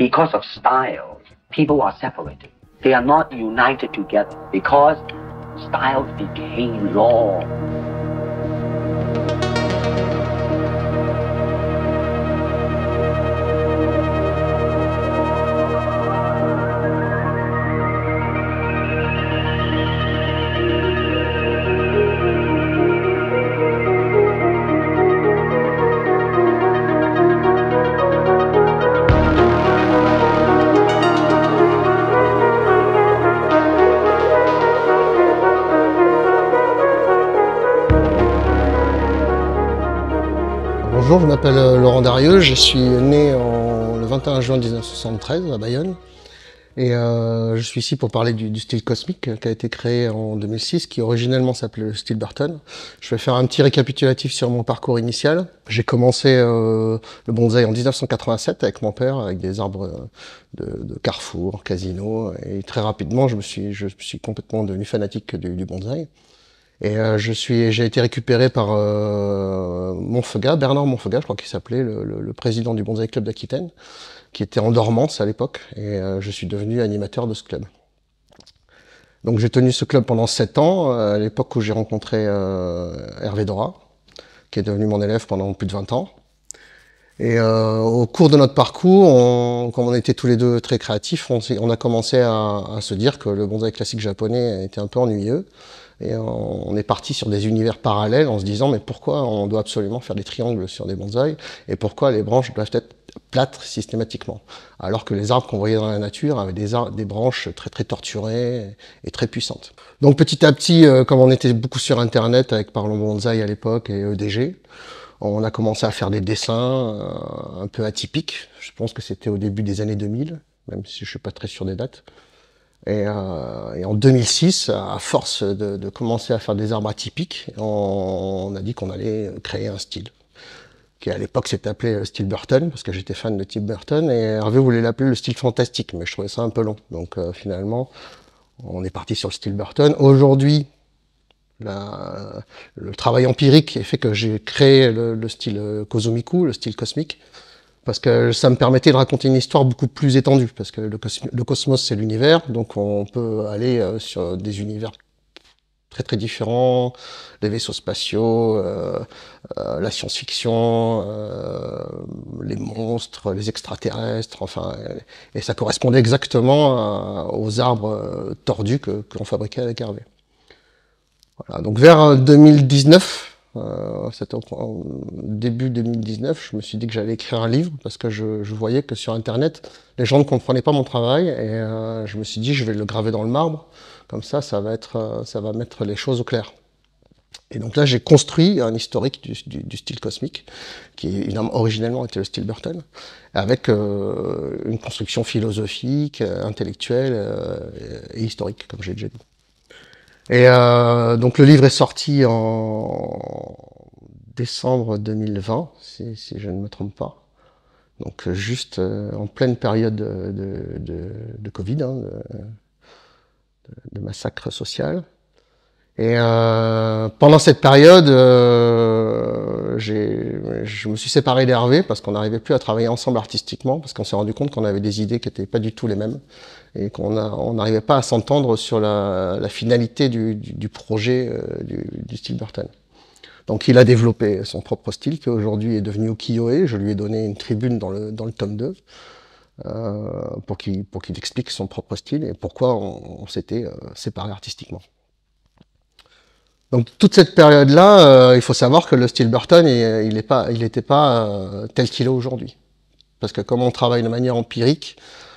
because of style, people are separated. They are not united together because style became law. Bonjour, je m'appelle euh, Laurent Darieux, je suis né le 21 juin 1973 à Bayonne. Et euh, je suis ici pour parler du, style cosmique euh, qui a été créé en 2006, qui originellement s'appelait le style Burton. Je vais faire un petit récapitulatif sur mon parcours initial. J'ai commencé euh, le bonsaï en 1987 avec mon père, avec des arbres euh, de, de, Carrefour, Casino, et très rapidement, je me suis, je suis complètement devenu fanatique du, du bonsaï. Et euh, je suis, j'ai été récupéré par euh, Bernard Monfega, je crois qu'il s'appelait, le, président du Bonsaï Club d'Aquitaine, qui était en dormance à l'époque, et euh, je suis devenu animateur de ce club. Donc j'ai tenu ce club pendant sept ans, euh, à l'époque où j'ai rencontré Hervé Dora, qui est devenu mon élève pendant plus de 20 ans. Et au cours de notre parcours, on, comme on était tous les deux très créatifs, on, a commencé à, à, se dire que le bonsaï classique japonais était un peu ennuyeux. Et on, est parti sur des univers parallèles en se disant mais pourquoi on doit absolument faire des triangles sur des bonsaïs et pourquoi les branches doivent être plates systématiquement alors que les arbres qu'on voyait dans la nature avaient des, des branches très très torturées et très puissantes. Donc petit à petit, euh, comme on était beaucoup sur internet avec Parlons Bonsaï à l'époque et EDG, on a commencé à faire des dessins euh, un peu atypiques. Je pense que c'était au début des années 2000, même si je suis pas très sûr des dates. Euh, et, en 2006, à force de, commencer à faire des arbres atypiques, on, a dit qu'on allait créer un style, qui à l'époque s'est appelé euh, style Burton, parce que j'étais fan de Tim Burton, et Hervé voulait l'appeler le style fantastique, mais je trouvais ça un peu long. Donc euh, finalement, on est parti sur le style Burton. Aujourd'hui, le travail empirique fait que j'ai créé le, le style Kozumiku, le style cosmique, parce que ça me permettait de raconter une histoire beaucoup plus étendue, parce que le, cosmos, c'est l'univers, donc on peut aller euh, sur des univers très très différents, les vaisseaux spatiaux, euh, euh, la science-fiction, les monstres, les extraterrestres, enfin, et ça correspondait exactement aux arbres tordus que, que l'on fabriquait avec Hervé. Voilà, donc vers 2019, euh, C'était en, début 2019. Je me suis dit que j'allais écrire un livre parce que je, je, voyais que sur Internet, les gens ne comprenaient pas mon travail. Et euh, je me suis dit, je vais le graver dans le marbre. Comme ça, ça va, être, euh, ça va mettre les choses au clair. Et donc là, j'ai construit un historique du, du, du, style cosmique, qui évidemment originellement était le style Burton, avec euh, une construction philosophique, euh, intellectuelle et historique, comme j'ai déjà dit. Et euh, donc le livre est sorti en décembre 2020, si, je ne me trompe pas. Donc euh, juste euh, en pleine période de, de, de Covid, hein, de, massacre social. Et pendant cette période, je me suis séparé d'Hervé parce qu'on n'arrivait plus à travailler ensemble artistiquement, parce qu'on s'est rendu compte qu'on avait des idées qui n'étaient pas du tout les mêmes et qu'on n'arrivait pas à s'entendre sur la, finalité du, projet euh, du, du, style Burton. Donc il a développé son propre style qui aujourd'hui est devenu ukiyo Je lui ai donné une tribune dans le, tome 2 euh, pour qu'il explique son propre style et pourquoi on, s'était séparé euh, séparés artistiquement. Donc toute cette période-là, il faut savoir que le style Burton, il n'était pas, pas tel qu'il est aujourd'hui. Parce que comme on travaille de manière empirique,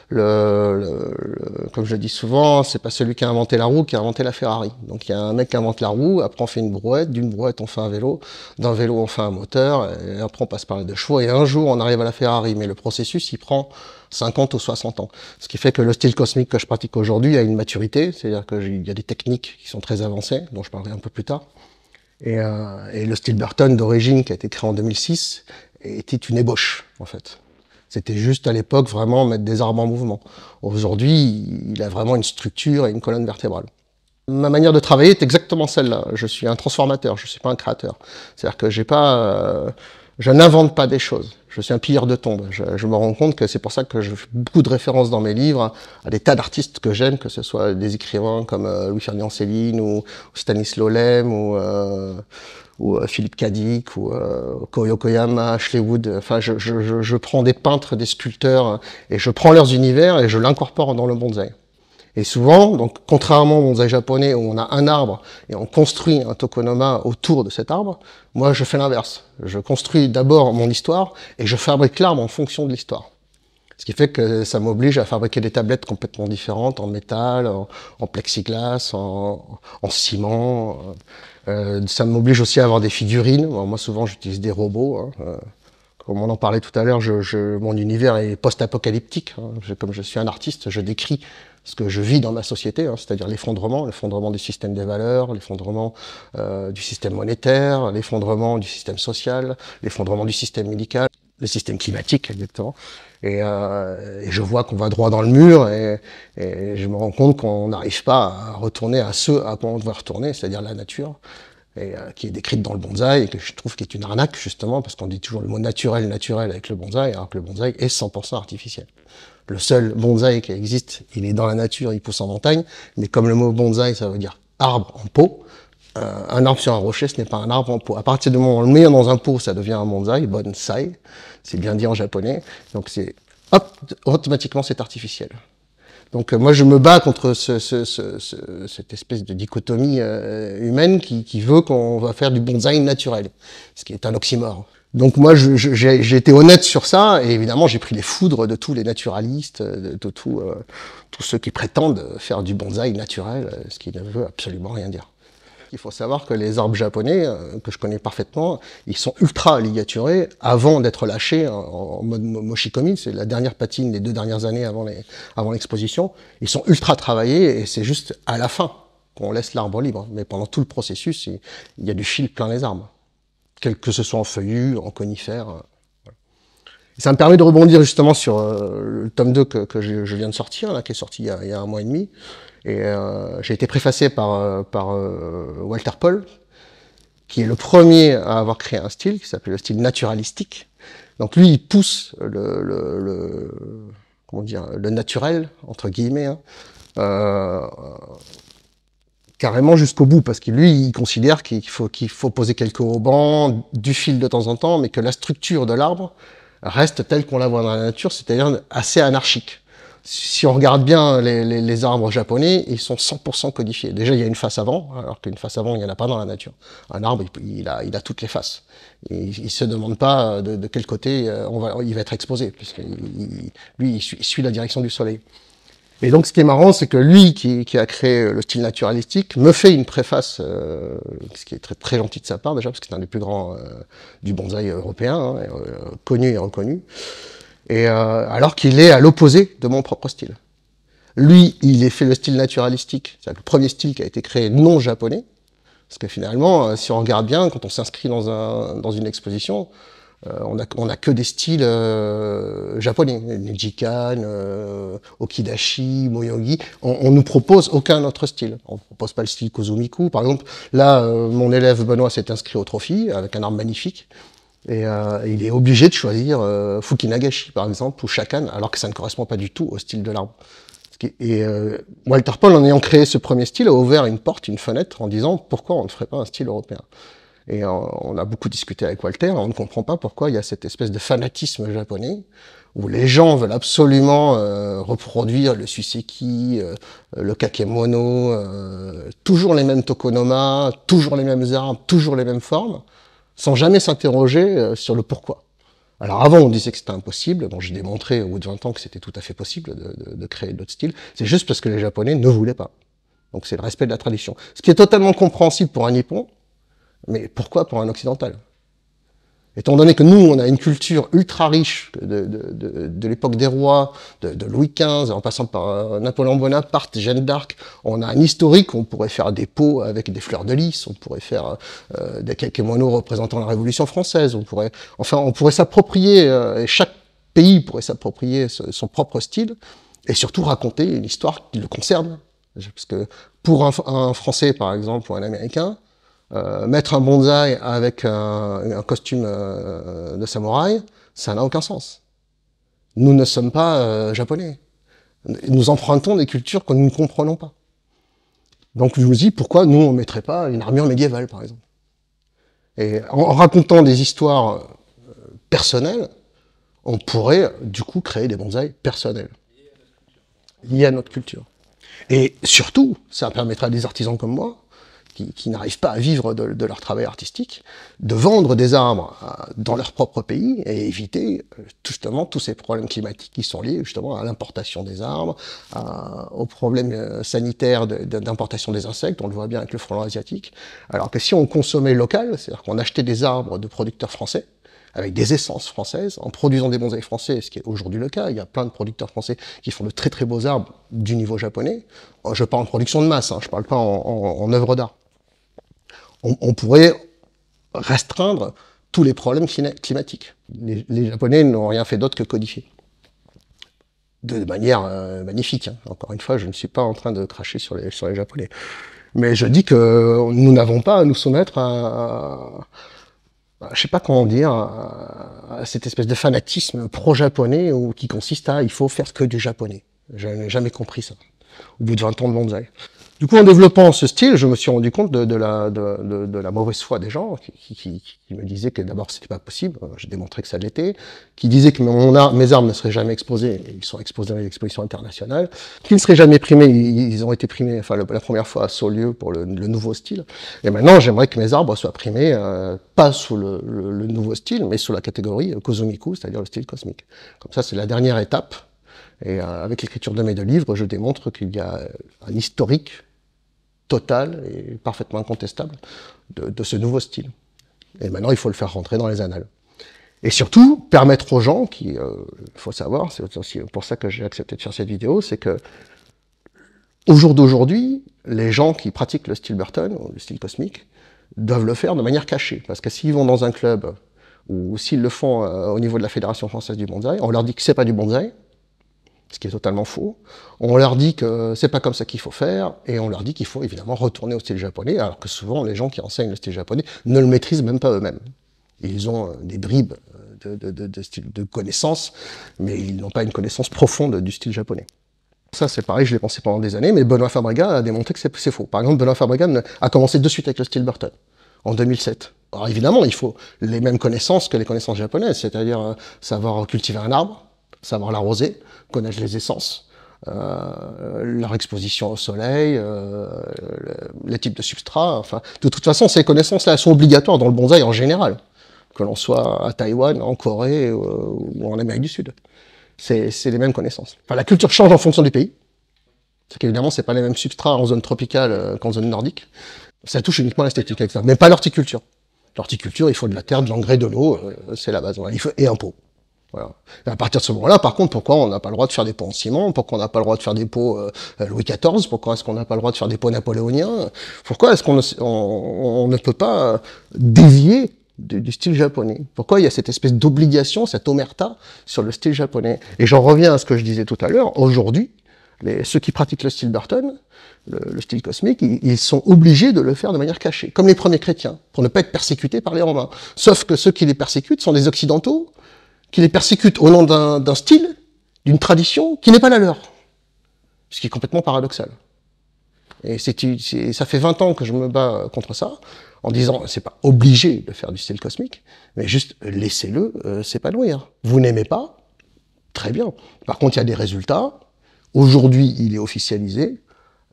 le, le, le, comme je dis souvent, c'est pas celui qui a inventé la roue qui a inventé la Ferrari. Donc il y a un mec qui invente la roue, après on fait une brouette, d'une brouette on fait un vélo, d'un vélo on fait un moteur, et après on passe par les deux chevaux, et un jour on arrive à la Ferrari. Mais le processus, il prend 50 ou 60 ans. Ce qui fait que le style cosmique que je pratique aujourd'hui a une maturité, c'est-à-dire qu'il y a des techniques qui sont très avancées, dont je parlerai un peu plus tard. Et, euh, et le style Burton d'origine, qui a été créé en 2006, était une ébauche, en fait. C'était juste à l'époque vraiment mettre des arbres en mouvement. Aujourd'hui, il a vraiment une structure et une colonne vertébrale. Ma manière de travailler est exactement celle-là. Je suis un transformateur, je ne suis pas un créateur. C'est-à-dire que j'ai pas, euh, je n'invente pas des choses. Je suis un pilleur de tombe. Je, me rends compte que c'est pour ça que je fais beaucoup de références dans mes livres à des tas d'artistes que j'aime, que ce soit des écrivains comme euh, Louis-Ferdinand Céline ou, ou ou... Euh, ou Philippe Kadik, ou euh, euh Koryo Ashley Wood. Euh, enfin, je, je, je, prends des peintres, des sculpteurs, et je prends leurs univers et je l'incorpore dans le bonsaï. Et souvent, donc, contrairement au bonsaï japonais où on a un arbre et on construit un tokonoma autour de cet arbre, moi, je fais l'inverse. Je construis d'abord mon histoire et je fabrique l'arbre en fonction de l'histoire. Ce qui fait que ça m'oblige à fabriquer des tablettes complètement différentes en métal, en, plexiglas, en ciment. Euh, euh, ça m'oblige aussi à avoir des figurines. moi, souvent, j'utilise des robots. Hein. Euh, comme on en parlait tout à l'heure, je, je, mon univers est post-apocalyptique. Hein. comme je suis un artiste, je décris ce que je vis dans ma société, hein, c'est-à-dire l'effondrement, l'effondrement du système des valeurs, l'effondrement euh, du système monétaire, l'effondrement du système social, l'effondrement du système médical, le système climatique exactement. Euh, et, je vois qu'on va droit dans le mur et, je me rends compte qu'on n'arrive pas à retourner à ce à quoi on devrait retourner, c'est-à-dire la nature, euh, qui est décrite dans le bonsaï et que je trouve qui est une arnaque justement parce qu'on dit toujours le mot naturel, naturel avec le bonsaï alors que le bonsaï est 100% artificiel. Le seul bonsaï qui existe, il est dans la nature, il pousse en montagne, mais comme le mot bonsaï ça veut dire arbre en pot, euh, un arbre sur un rocher, ce n'est pas un arbre en pot. À partir du moment où on le met dans un pot, ça devient un bonsai, bonsai, c'est bien dit en japonais. Donc c'est automatiquement c'est artificiel. Donc euh, moi je me bats contre ce, ce, ce, cette espèce de dichotomie euh, humaine qui, qui veut qu'on va faire du bonsai naturel, ce qui est un oxymore. Donc moi, j'ai été honnête sur ça, et évidemment, j'ai pris les foudres de tous les naturalistes, de, tous ceux qui prétendent faire du bonsaï naturel, ce qui ne veut absolument rien dire. Il faut savoir que les arbres japonais, euh, que je connais parfaitement, ils sont ultra ligaturés avant d'être lâchés en, mode moshikomi, c'est la dernière patine des deux dernières années avant l'exposition. ils sont ultra travaillés et c'est juste à la fin qu'on laisse l'arbre libre. Mais pendant tout le processus, il, y a du fil plein les arbres, quel que ce soit en feuillus, en conifères. Euh, ça me permet de rebondir justement sur euh, le tome 2 que, je, viens de sortir, là, qui est sorti il y a un mois et demi, et euh, j'ai été préfacé par, euh, par euh, Walter Paul, qui est le premier à avoir créé un style qui s'appelle le style naturalistique. Donc lui, il pousse le, le, comment dire le naturel entre guillemets hein, carrément jusqu'au bout parce que lui, il considère qu'il faut qu'il faut poser quelques haubans, du fil de temps en temps, mais que la structure de l'arbre reste telle qu'on la voit dans la nature, c'est-à-dire assez anarchique si on regarde bien les, arbres japonais, ils sont 100% codifiés. Déjà, il y a une face avant, alors qu'une face avant, il n'y en a pas dans la nature. Un arbre, il, a, toutes les faces. Il ne se demande pas euh, de, quel côté euh, il va être exposé, puisque lui, suit, la direction du soleil. Et donc, ce qui est marrant, c'est que lui, qui, a créé euh, le style naturalistique, me fait une préface, ce qui est très, gentil de sa part déjà, parce qu'il est un des plus grands du bonsaï européen, hein, connu et reconnu. Et euh, alors qu'il est à l'opposé de mon propre style. Lui, il est fait le style naturalistique, c'est-à-dire le premier style qui a été créé non japonais, parce que finalement, euh, si on regarde bien, quand on s'inscrit dans, un, dans une exposition, euh, on, a, on a que des styles euh, japonais, Nijikan, euh, Okidashi, Moyogi. On, on nous propose aucun autre style. On ne propose pas le style Kozumiku, par exemple. Là, mon élève Benoît s'est inscrit au Trophy avec un arbre magnifique. Et euh, il est obligé de choisir euh, Fukinagashi, par exemple, ou Shakan, alors que ça ne correspond pas du tout au style de l'arbre. Et euh, Walter Paul, en ayant créé ce premier style, a ouvert une porte, une fenêtre, en disant pourquoi on ne ferait pas un style européen. Et euh, on a beaucoup discuté avec Walter, on ne comprend pas pourquoi il y a cette espèce de fanatisme japonais, où les gens veulent absolument euh, reproduire le suseki, le kakemono, toujours les mêmes tokonoma, toujours les mêmes arbres, toujours les mêmes formes sans jamais s'interroger euh, sur le pourquoi. Alors avant, on disait que c'était impossible. Bon, j'ai démontré au bout de 20 ans que c'était tout à fait possible de, de, de créer d'autres styles. C'est juste parce que les Japonais ne voulaient pas. Donc c'est le respect de la tradition. Ce qui est totalement compréhensible pour un Nippon, mais pourquoi pour un Occidental Étant donné que nous, on a une culture ultra riche de, l'époque des rois, de, Louis XV, en passant par euh, Napoléon Bonaparte, Jeanne d'Arc, on a un historique, on pourrait faire des pots avec des fleurs de lys, on pourrait faire euh, des quelques moineaux représentant la Révolution française, on pourrait, enfin, on pourrait s'approprier, euh, et chaque pays pourrait s'approprier son propre style, et surtout raconter une histoire qui le concerne. Parce que pour un, un Français, par exemple, ou un Américain, euh, mettre un bonsaï avec un, costume euh, de samouraï, ça n'a aucun sens. Nous ne sommes pas euh, japonais. Nous empruntons des cultures que nous ne comprenons pas. Donc je vous dis pourquoi nous on mettrait pas une armure médiévale par exemple. Et en, racontant des histoires personnelles, on pourrait du coup créer des bonsaïs personnels liés à notre culture. Et surtout, ça permettra à des artisans comme moi qui, qui n'arrivent pas à vivre de, leur travail artistique, de vendre des arbres euh, dans leur propre pays et éviter euh, justement tous ces problèmes climatiques qui sont liés justement à l'importation des arbres, à, aux problèmes euh, sanitaires d'importation des insectes, on le voit bien avec le frelon asiatique, alors que si on consommait local, c'est-à-dire qu'on achetait des arbres de producteurs français, avec des essences françaises, en produisant des bonsaïs français, ce qui est aujourd'hui le cas. Il y a plein de producteurs français qui font de très très beaux arbres du niveau japonais. Je parle en production de masse, hein, je parle pas en, en œuvre d'art on, pourrait restreindre tous les problèmes climatiques. Les, Japonais n'ont rien fait d'autre que codifier. De manière euh, magnifique. Hein. Encore une fois, je ne suis pas en train de cracher sur les, sur les Japonais. Mais je dis que nous n'avons pas à nous soumettre à, je ne sais pas comment dire, à, cette espèce de fanatisme pro-japonais qui consiste à il faut faire que du japonais. Je n'ai jamais compris ça. Au bout de 20 ans de bonsaï. Du coup, en développant ce style, je me suis rendu compte de, de, la, de, de la, mauvaise foi des gens qui, qui, qui me disaient que d'abord c'était pas possible, euh, j'ai démontré que ça l'était, qui disaient que mon mes armes ne seraient jamais exposés, ils sont exposés dans les expositions internationales. qu'ils ne seraient jamais primés, ils, ont été primés, enfin la première fois à Saulieu pour le, nouveau style, et maintenant j'aimerais que mes arbres soient primés euh, pas sous le, le, nouveau style, mais sous la catégorie Kozumiku, c'est-à-dire le style cosmique. Comme ça, c'est la dernière étape et euh, avec l'écriture de mes deux livres, je démontre qu'il y a euh, un historique total et parfaitement incontestable de, ce nouveau style. Et maintenant, il faut le faire rentrer dans les annales. Et surtout, permettre aux gens qui, euh, faut savoir, c'est aussi pour ça que j'ai accepté de faire cette vidéo, c'est que au jour d'aujourd'hui, les gens qui pratiquent le style Burton, le style cosmique, doivent le faire de manière cachée. Parce que s'ils vont dans un club, ou s'ils le font au niveau de la Fédération française du bonsaï, on leur dit que c'est pas du bonsaï, ce qui est totalement faux. On leur dit que c'est pas comme ça qu'il faut faire, et on leur dit qu'il faut évidemment retourner au style japonais, alors que souvent les gens qui enseignent le style japonais ne le maîtrisent même pas eux-mêmes. Ils ont euh, des bribes euh, de, de connaissances, mais ils n'ont pas une connaissance profonde du style japonais. Ça, c'est pareil, je l'ai pensé pendant des années, mais Benoît Fabrega a démontré que c'est faux. Par exemple, Benoît Fabrega a commencé de suite avec le style Burton, en 2007. Alors évidemment, il faut les mêmes connaissances que les connaissances japonaises, c'est-à-dire euh, savoir cultiver un arbre, savoir l'arroser, connaître les essences, euh, leur exposition au soleil, euh, les types de substrats. Enfin, de toute façon, ces connaissances-là sont obligatoires dans le bonsaï en général, que l'on soit à Taïwan, en Corée euh, ou en Amérique du Sud. C'est les mêmes connaissances. Enfin, la culture change en fonction du pays. C'est qu'évidemment, c'est pas les mêmes substrats en zone tropicale qu'en zone nordique. Ça touche uniquement l'esthétique, mais pas l'horticulture. L'horticulture, il faut de la terre, de l'engrais, de l'eau, c'est la base. Il et un pot à partir de ce moment-là, par contre, pourquoi on n'a pas le droit de faire des pots en ciment Pourquoi on n'a pas le droit de faire des pots euh, Louis XIV Pourquoi est-ce qu'on n'a pas le droit de faire des pots napoléoniens Pourquoi est-ce qu'on ne, on, ne peut pas euh, dévier du, style japonais Pourquoi il y a cette espèce d'obligation, cette omerta sur le style japonais Et j'en reviens à ce que je disais tout à l'heure. Aujourd'hui, ceux qui pratiquent le style Burton, le, style cosmique, ils, ils, sont obligés de le faire de manière cachée, comme les premiers chrétiens, pour ne pas être persécutés par les Romains. Sauf que ceux qui les persécutent sont des Occidentaux qui les persécutent au nom d'un style, d'une tradition qui n'est pas la leur. Ce qui est complètement paradoxal. Et c'est, ça fait 20 ans que je me bats contre ça, en disant c'est pas obligé de faire du style cosmique, mais juste laissez-le euh, s'épanouir. Vous n'aimez pas, très bien. Par contre, il y a des résultats. Aujourd'hui, il est officialisé.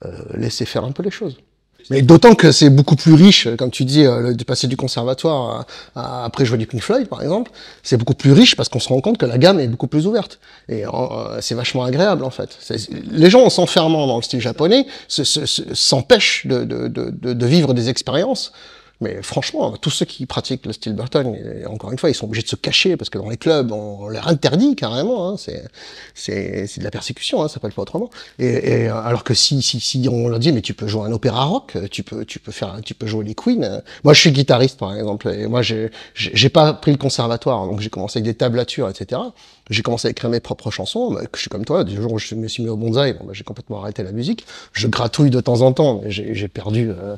Euh, laissez faire un peu les choses. Mais d'autant que c'est beaucoup plus riche, comme tu dis, euh, de passer du conservatoire euh, après jouer du Pink Floyd, par exemple, c'est beaucoup plus riche parce qu'on se rend compte que la gamme est beaucoup plus ouverte. Et euh, c'est vachement agréable, en fait. Les gens, en s'enfermant dans le style japonais, s'empêchent se, de, vivre des expériences mais franchement, tous ceux qui pratiquent le style Burton, encore une fois, ils sont obligés de se cacher parce que dans les clubs, on, leur interdit carrément. Hein, c'est c'est de la persécution, hein, ça s'appelle pas autrement. Et, alors que si si si on leur dit mais tu peux jouer un opéra rock, tu peux tu peux faire tu peux jouer les Queen. Euh. Moi, je suis guitariste par exemple. Et moi, j'ai j'ai pas pris le conservatoire, donc j'ai commencé avec des tablatures, etc. J'ai commencé à écrire mes propres chansons. Bah, je suis comme toi. Du jour où je me suis mis au bonsaï, bon, bah, j'ai complètement arrêté la musique. Je gratouille de temps en temps, mais j'ai perdu. Euh,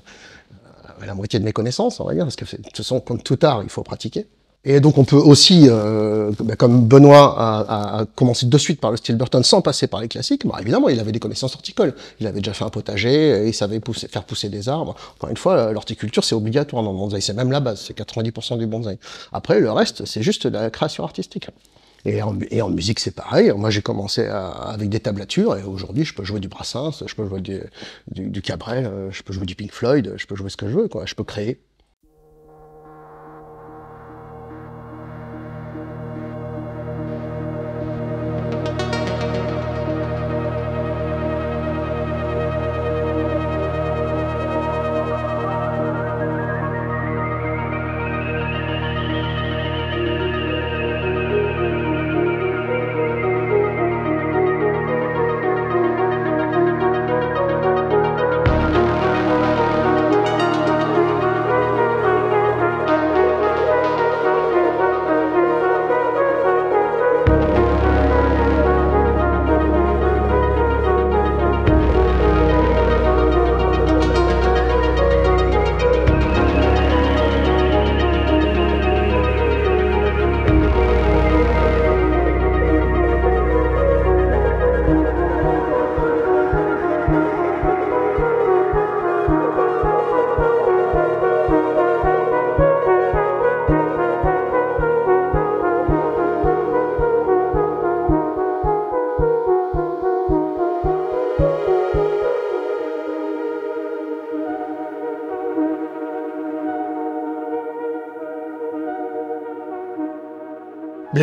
bah, la moitié de mes connaissances, on va dire, parce que de sont, comme tout art, il faut pratiquer. Et donc on peut aussi, euh, bah, comme Benoît a, commencé de suite par le style Burton sans passer par les classiques, bah, évidemment il avait des connaissances horticoles, il avait déjà fait un potager, il savait faire pousser des arbres. Encore une fois, l'horticulture c'est obligatoire dans le bonsaï, c'est même la base, c'est 90% du bonsaï. Après le reste c'est juste la création artistique. Et en, musique, c'est pareil. Moi, j'ai commencé avec des tablatures et aujourd'hui, je peux jouer du Brassens, je peux jouer du, du, euh, je peux jouer du Pink Floyd, je peux jouer ce que je veux, quoi. Je peux créer.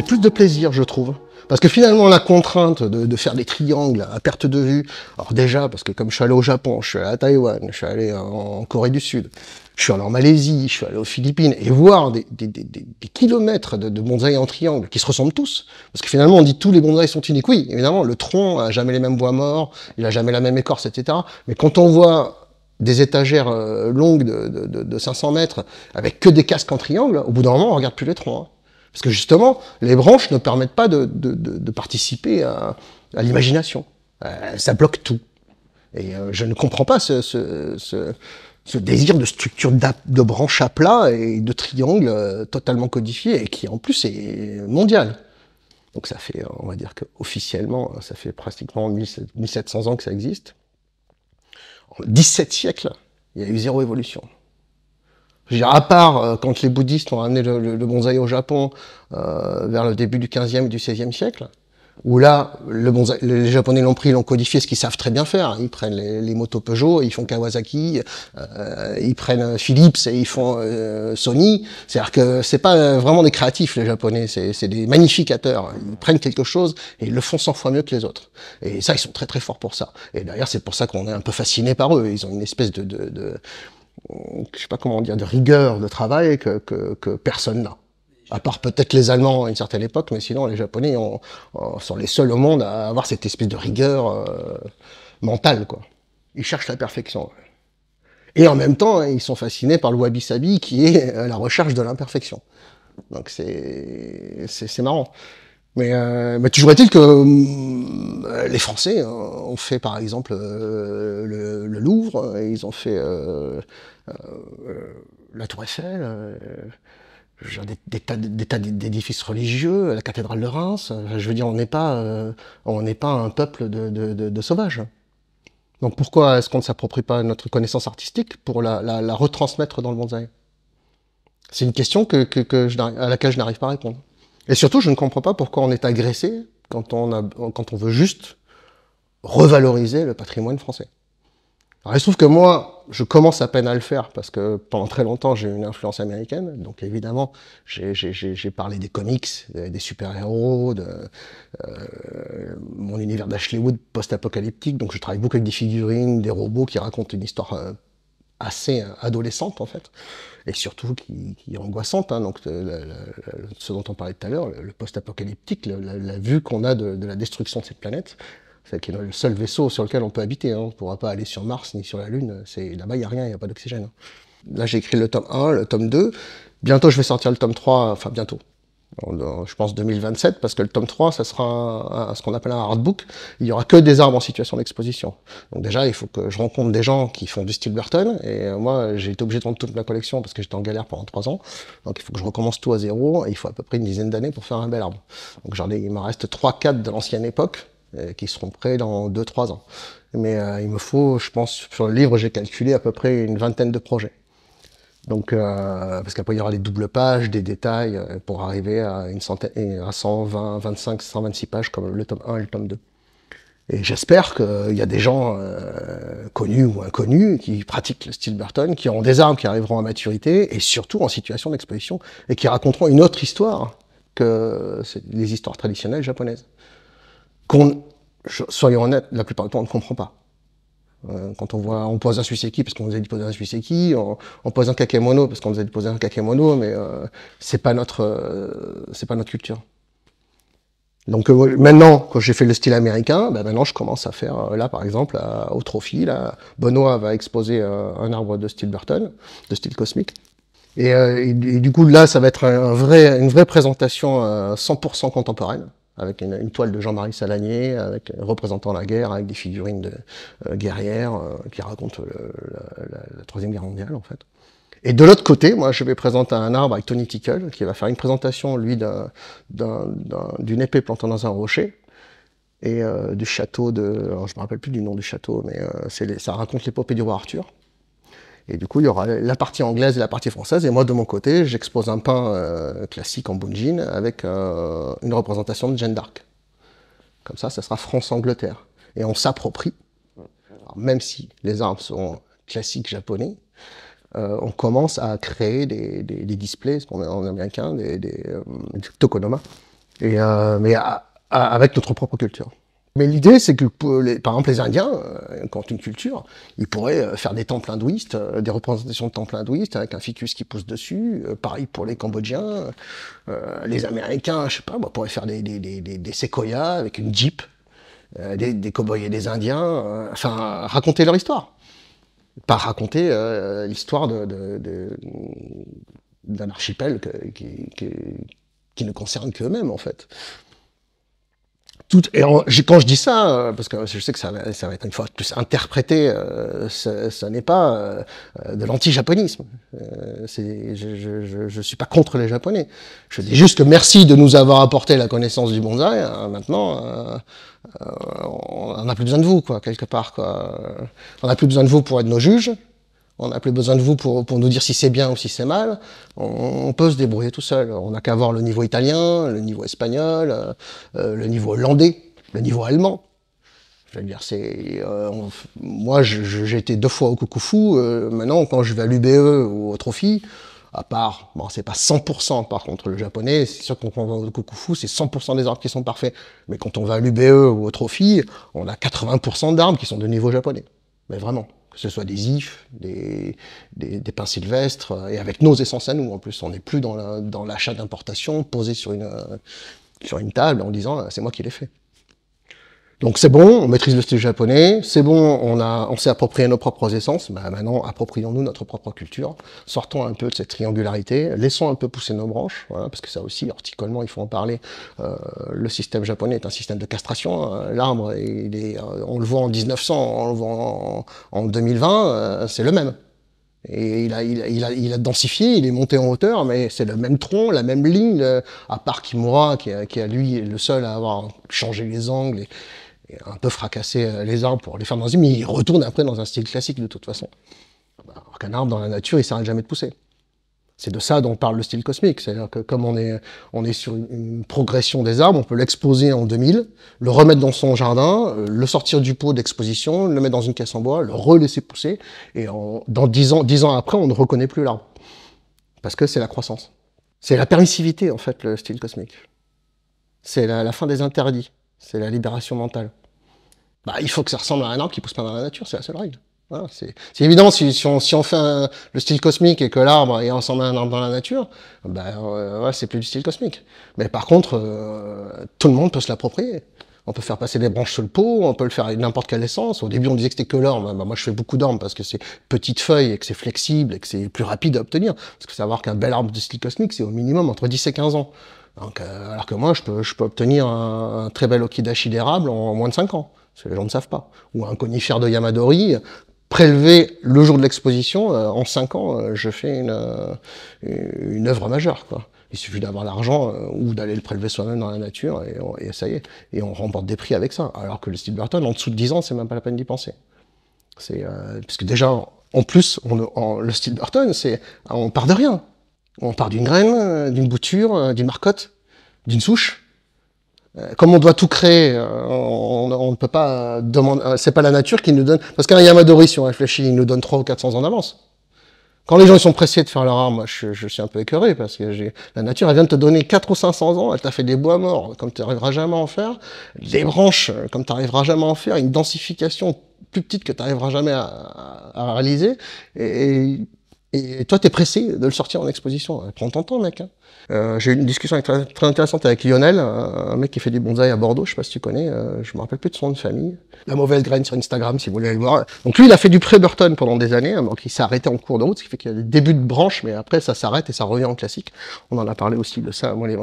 plus de plaisir, je trouve. Parce que finalement, la contrainte de, faire des triangles à perte de vue, alors déjà, parce que comme je suis allé au Japon, je suis allé à Taïwan, je suis allé en Corée du Sud, je suis allé en Malaisie, je suis allé aux Philippines, et voir des, kilomètres de, de bonsaïs en triangle qui se ressemblent tous, parce que finalement on dit tous les bonsaïs sont uniques. Oui, évidemment, le tronc a jamais les mêmes bois morts, il a jamais la même écorce, etc. Mais quand on voit des étagères euh, longues de, 500 mètres avec que des casques en triangle, au bout d'un moment on regarde plus les troncs. Hein. Parce que justement, les branches ne permettent pas de, participer à, l'imagination. Euh, ça bloque tout. Et euh, je ne comprends pas ce, désir de structure de branches à plat et de triangles euh, totalement codifiés et qui en plus est mondial. Donc ça fait, on va dire qu'officiellement, ça fait pratiquement 1700 ans que ça existe. En 17 siècles, il y a eu zéro évolution à part euh, quand les bouddhistes ont amené le, le, bonsaï au Japon euh, vers le début du 15e et du 16e siècle, où là, le bonsaï, les Japonais l'ont pris, l'ont codifié, ce qu'ils savent très bien faire. Ils prennent les, les motos Peugeot, ils font Kawasaki, euh, ils prennent Philips et ils font euh, Sony. C'est-à-dire que c'est pas euh, vraiment des créatifs les Japonais, c'est des magnificateurs. Ils prennent quelque chose et ils le font 100 fois mieux que les autres. Et ça, ils sont très très forts pour ça. Et d'ailleurs, c'est pour ça qu'on est un peu fasciné par eux. Ils ont une espèce de, de, de je sais pas comment dire, de rigueur de travail que, que, personne n'a. À part peut-être les Allemands à une certaine époque, mais sinon les Japonais sont les seuls au monde à avoir cette espèce de rigueur euh, mentale, quoi. Ils cherchent la perfection. Et en même temps, hein, ils sont fascinés par le wabi-sabi qui est euh, la recherche de l'imperfection. Donc c'est marrant. Mais, euh, mais, toujours est-il que hum, euh, les Français euh, ont fait par exemple le, Louvre, ils ont fait la Tour Eiffel, des, tas, d'édifices religieux, la cathédrale de Reims. Je veux dire, on n'est pas, on n'est pas un peuple de, de, sauvages. Donc pourquoi est-ce qu'on ne s'approprie pas notre connaissance artistique pour la, retransmettre dans le bonsaï C'est une question que je, à laquelle je n'arrive pas à répondre. Et surtout, je ne comprends pas pourquoi on est agressé quand on, a, quand on veut juste revaloriser le patrimoine français. Alors il se trouve que moi, je commence à peine à le faire parce que pendant très longtemps, j'ai eu une influence américaine. Donc évidemment, j'ai parlé des comics, des, super-héros, de euh, mon univers d'Ashleywood post-apocalyptique. Donc je travaille beaucoup avec des figurines, des robots qui racontent une histoire euh, assez euh, adolescente en fait, et surtout qui, est angoissante. Hein. donc euh, ce dont on parlait tout à l'heure, le, post-apocalyptique, la, vue qu'on a de, la destruction de cette planète, c'est qui est le seul vaisseau sur lequel on peut habiter. Hein. On ne pourra pas aller sur Mars ni sur la Lune. C'est là-bas, il y a rien, il n'y a pas d'oxygène. Hein. Là, j'ai écrit le tome 1, le tome 2. Bientôt, je vais sortir le tome 3, enfin bientôt je pense 2027, parce que le tome 3, ça sera ce qu'on appelle un hardbook. Il y aura que des arbres en situation d'exposition. Donc déjà, il faut que je rencontre des gens qui font du style Burton, et euh, moi, j'ai été obligé de vendre toute ma collection parce que j'étais en galère pendant trois ans. Donc il faut que je recommence tout à zéro, il faut à peu près une dizaine d'années pour faire un bel arbre. Donc j'en ai, il me reste trois, quatre de l'ancienne époque, euh, qui seront prêts dans deux, trois ans. Mais euh, il me faut, je pense, sur le livre, j'ai calculé à peu près une vingtaine de projets. Donc, euh, parce qu'après, il y aura des doubles pages, des détails, euh, pour arriver à, une centaine, à 120, 25, 126 pages, comme le tome 1 et le tome 2. Et j'espère qu'il y a des gens euh, connus ou inconnus qui pratiquent le style Burton, qui auront des armes, qui arriveront à maturité, et surtout en situation d'exposition, et qui raconteront une autre histoire que les histoires traditionnelles japonaises. Qu'on, soyons honnêtes, la plupart du temps, on ne comprend pas. Euh, quand on voit, on pose un Suiseki parce qu'on nous a dit de poser un Suiseki, on, on pose un Kakemono parce qu'on nous a dit de poser un Kakemono, mais euh, c'est pas notre, euh, c'est pas notre culture. Donc euh, maintenant, quand j'ai fait le style américain, ben maintenant je commence à faire, là par exemple, à, au Trophy, là, Benoît va exposer un arbre de style Burton, de style cosmique. Et, du coup là, ça va être vrai, une vraie présentation 100% contemporaine avec une, toile de Jean-Marie Salanier, avec représentant la guerre, avec des figurines de euh, guerrières euh, qui racontent la, troisième guerre mondiale en fait. Et de l'autre côté, moi, je vais présenter un arbre avec Tony Tickle, qui va faire une présentation, lui, d'une épée plantée dans un rocher, et euh, du château de... Alors, je me rappelle plus du nom du château, mais ça raconte l'épopée du roi Arthur. Et du coup, il y aura la partie anglaise et la partie française. Et moi, de mon côté, j'expose un pain euh, classique en bunjin avec euh, une représentation de Jeanne d'Arc. Comme ça, ça sera France-Angleterre. Et on s'approprie, même si les armes sont classiques japonais, euh, on commence à créer des, des, des displays, en, en américain, des, des tokonoma, et, mais avec notre propre culture. Mais l'idée, c'est que, par exemple, les Indiens, euh, quand une culture, ils pourraient euh, faire des temples hindouistes, euh, des représentations de temples hindouistes avec un ficus qui pousse dessus. pareil pour les Cambodgiens. les Américains, je sais pas, moi, bah, pourraient faire des, des, séquoias avec une jeep, des, cow cowboys et des Indiens. enfin, raconter leur histoire. Pas raconter l'histoire d'un archipel qui, qui, ne concerne qu'eux-mêmes, en fait tout, et quand je dis ça, euh, parce que je sais que ça va, être une fois plus interprété, euh, ce ça, n'est pas euh, de l'anti-japonisme. je ne suis pas contre les Japonais. Je dis juste que merci de nous avoir apporté la connaissance du bonsaï. Hein, maintenant, on n'a plus besoin de vous, quoi, quelque part. Quoi. On n'a plus besoin de vous pour être nos juges on n'a plus besoin de vous pour, pour nous dire si c'est bien ou si c'est mal, on, peut se débrouiller tout seul. On n'a qu'à voir le niveau italien, le niveau espagnol, euh, euh, le niveau hollandais, le niveau allemand. Je veux dire, c'est euh, moi j'ai été deux fois au Koukoufou, maintenant, quand je vais à l'UBE ou au Trophy, à part, bon, c'est pas 100% par contre le japonais, c'est sûr qu'on quand on va au Koukoufou, c'est 100% des armes qui sont parfaits. Mais quand on va à l'UBE ou au Trophy, on a 80% d'armes qui sont de niveau japonais. Mais vraiment que ce soit des ifs, des, des, des, sylvestres, euh, et avec nos essences à nous. En plus, on n'est plus dans l'achat d'importation posé sur une, euh, sur une table en disant euh, c'est moi qui l'ai fait. Donc c'est bon, on maîtrise le style japonais, c'est bon, on, a, on s'est approprié nos propres essences, bah, maintenant approprions-nous notre propre culture, sortons un peu de cette triangularité, laissons un peu pousser nos branches, hein, parce que ça aussi, horticolement, il faut en parler, euh, le système japonais est un système de castration, hein. l'arbre, il est, euh, on le voit en 1900, on le voit en, 2020, euh, c'est le même. Et il a, il, a, densifié, il est monté en hauteur, mais c'est le même tronc, la même ligne, euh, à part Kimura, qui, qui a, lui est le seul à avoir changé les angles et, un peu fracasser euh, les arbres pour les faire danser, mais ils retournent après dans un style classique de toute façon. Ah bah, alors qu'un arbre dans la nature, il s'arrête jamais de pousser. C'est de ça dont parle le style cosmique. C'est-à-dire que comme on est, on est sur une progression des arbres, on peut l'exposer en 2000, le remettre dans son jardin, euh, le sortir du pot d'exposition, le mettre dans une caisse en bois, le relaisser pousser, et dans 10 ans, 10 ans après, on ne reconnaît plus l'arbre. Parce que c'est la croissance. C'est la permissivité, en fait, le style cosmique. C'est la fin des interdits. C'est la libération mentale. Bah, il faut que ça ressemble à un arbre qui pousse pas dans la nature, c'est la seule règle. c'est évident, si, si, on, fait le style cosmique et que l'arbre est ensemble à un arbre dans la nature, bah, euh, c'est plus du style cosmique. Mais par contre, euh, tout le monde peut se l'approprier. On peut faire passer des branches sur le pot, on peut le faire avec n'importe quelle essence. Au début, on disait que c'était que l'orme. Bah, moi, je fais beaucoup d'ormes parce que c'est petite feuille et que c'est flexible et que c'est plus rapide à obtenir. Parce que savoir qu'un bel arbre de style cosmique, c'est au minimum entre 10 et 15 ans. Euh, alors que moi, je peux, je peux obtenir un, très bel okidashi d'érable en, moins de 5 ans, parce que les gens ne savent pas. Ou un conifère de Yamadori, prélevé le jour de l'exposition, euh, en 5 ans, euh, je fais une, une œuvre majeure. Quoi. Il suffit d'avoir l'argent ou d'aller le prélever soi-même dans la nature, et, on, et, ça y est. Et on remporte des prix avec ça. Alors que le style Burton, en dessous de 10 ans, c'est même pas la peine d'y penser. C'est parce que déjà, en plus, on, le style Burton, c'est on part de rien. On part d'une graine, euh, d'une bouture, euh, d'une marcotte, d'une souche. Euh, comme on doit tout créer, on, ne peut pas demander. C'est pas la nature qui nous donne. Parce qu'un Yamadori, si on réfléchit, il nous donne 300 ou 400 ans d'avance. Quand les gens ils sont pressés de faire leur arme, moi je, suis un peu écœuré parce que la nature elle vient de te donner quatre ou 500 ans, elle t'a fait des bois morts comme tu n'arriveras jamais à en faire, des branches comme tu n'arriveras jamais à en faire, une densification plus petite que tu n'arriveras jamais à, réaliser. Et toi, t'es pressé de le sortir en exposition. Hein. Prends ton temps, mec. Hein. Euh, j'ai eu une discussion très, intéressante avec Lionel, euh, un mec qui fait du bonsaï à Bordeaux, je sais pas si tu connais, euh, je me rappelle plus de son nom de famille. La mauvaise graine sur Instagram, si vous voulez aller le voir. Donc lui, il a fait du pré-Burton pendant des années, hein, donc il s'est arrêté en cours de route, ce qui fait qu'il y a des débuts de branche, mais après, ça s'arrête et ça revient en classique. On en a parlé aussi de ça, moi, les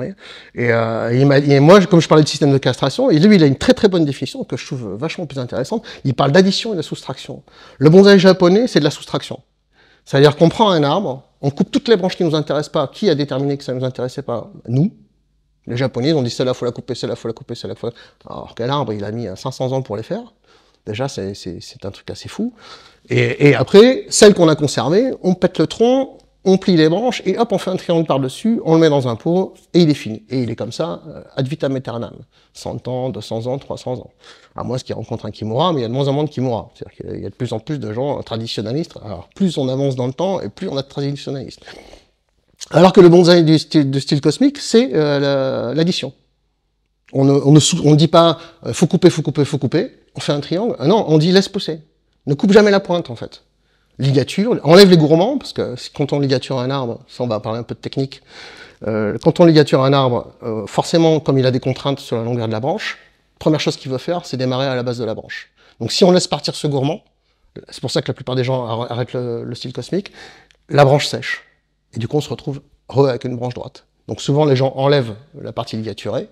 Et, euh, il m'a, et moi, comme je parlais du système de castration, lui, il a une très très bonne définition que je trouve vachement plus intéressante. Il parle d'addition et de soustraction. Le bonsaï japonais, c'est de la soustraction. C'est-à-dire qu'on prend un arbre, on coupe toutes les branches qui nous intéressent pas. Qui a déterminé que ça nous intéressait pas Nous. Les Japonais, ont dit celle-là, faut la couper, celle-là, faut la couper, celle-là, faut la... Alors quel arbre, il a mis 500 euh, ans pour les faire. Déjà, c'est un truc assez fou. Et, et après, celle qu'on a conservée, on pète le tronc, on plie les branches et hop, on fait un triangle par-dessus, on le met dans un pot et il est fini. Et il est comme ça, euh, ad vitam aeternam. 100 ans, 200 ans, 300 ans. À ce qui rencontre un Kimura, mais il y a de moins en moins de Kimura. C'est-à-dire qu'il y a de plus en plus de gens traditionnalistes. Alors, plus on avance dans le temps et plus on a de traditionnalistes. Alors que le bonsaï du style, style cosmique, c'est euh, l'addition. on ne, on dit pas euh, faut couper, faut couper, faut couper. On fait un triangle. Ah non, on dit laisse pousser. Ne coupe jamais la pointe, en fait ligature, enlève les gourmands, parce que quand on ligature un arbre, ça on va parler un peu de technique, euh, quand on ligature un arbre, euh, forcément, comme il a des contraintes sur la longueur de la branche, première chose qu'il veut faire, c'est démarrer à la base de la branche. Donc si on laisse partir ce gourmand, c'est pour ça que la plupart des gens arrêtent le, style cosmique, la branche sèche. Et du coup, on se retrouve avec une branche droite. Donc souvent, les gens enlèvent la partie ligaturée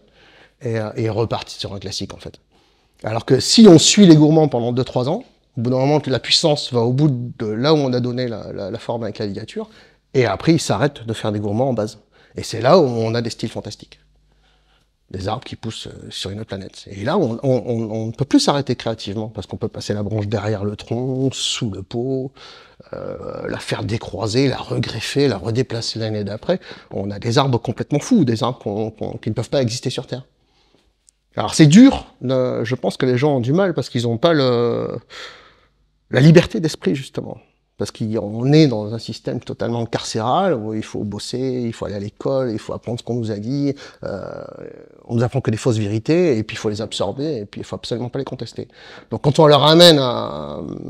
et, euh, et repartent sur un classique, en fait. Alors que si on suit les gourmands pendant 2-3 ans, au bout d'un moment, la puissance va au bout de là où on a donné la, forme avec la ligature, et après, ils s'arrêtent de faire des gourmands en base. Et c'est là où on a des styles fantastiques. Des arbres qui poussent euh, sur une autre planète. Et là, on, ne peut plus s'arrêter créativement, parce qu'on peut passer la branche derrière le tronc, sous le pot, euh, la faire décroiser, la regreffer, la redéplacer l'année d'après. On a des arbres complètement fous, des arbres qui ne peuvent pas exister sur Terre. Alors c'est dur, je pense que les gens ont du mal, parce qu'ils n'ont pas le la liberté d'esprit, justement. Parce qu'on est dans un système totalement carcéral, où il faut bosser, il faut aller à l'école, il faut apprendre ce qu'on nous a dit, euh, on nous apprend que des fausses vérités, et puis il faut les absorber, et puis il faut absolument pas les contester. Donc quand on leur amène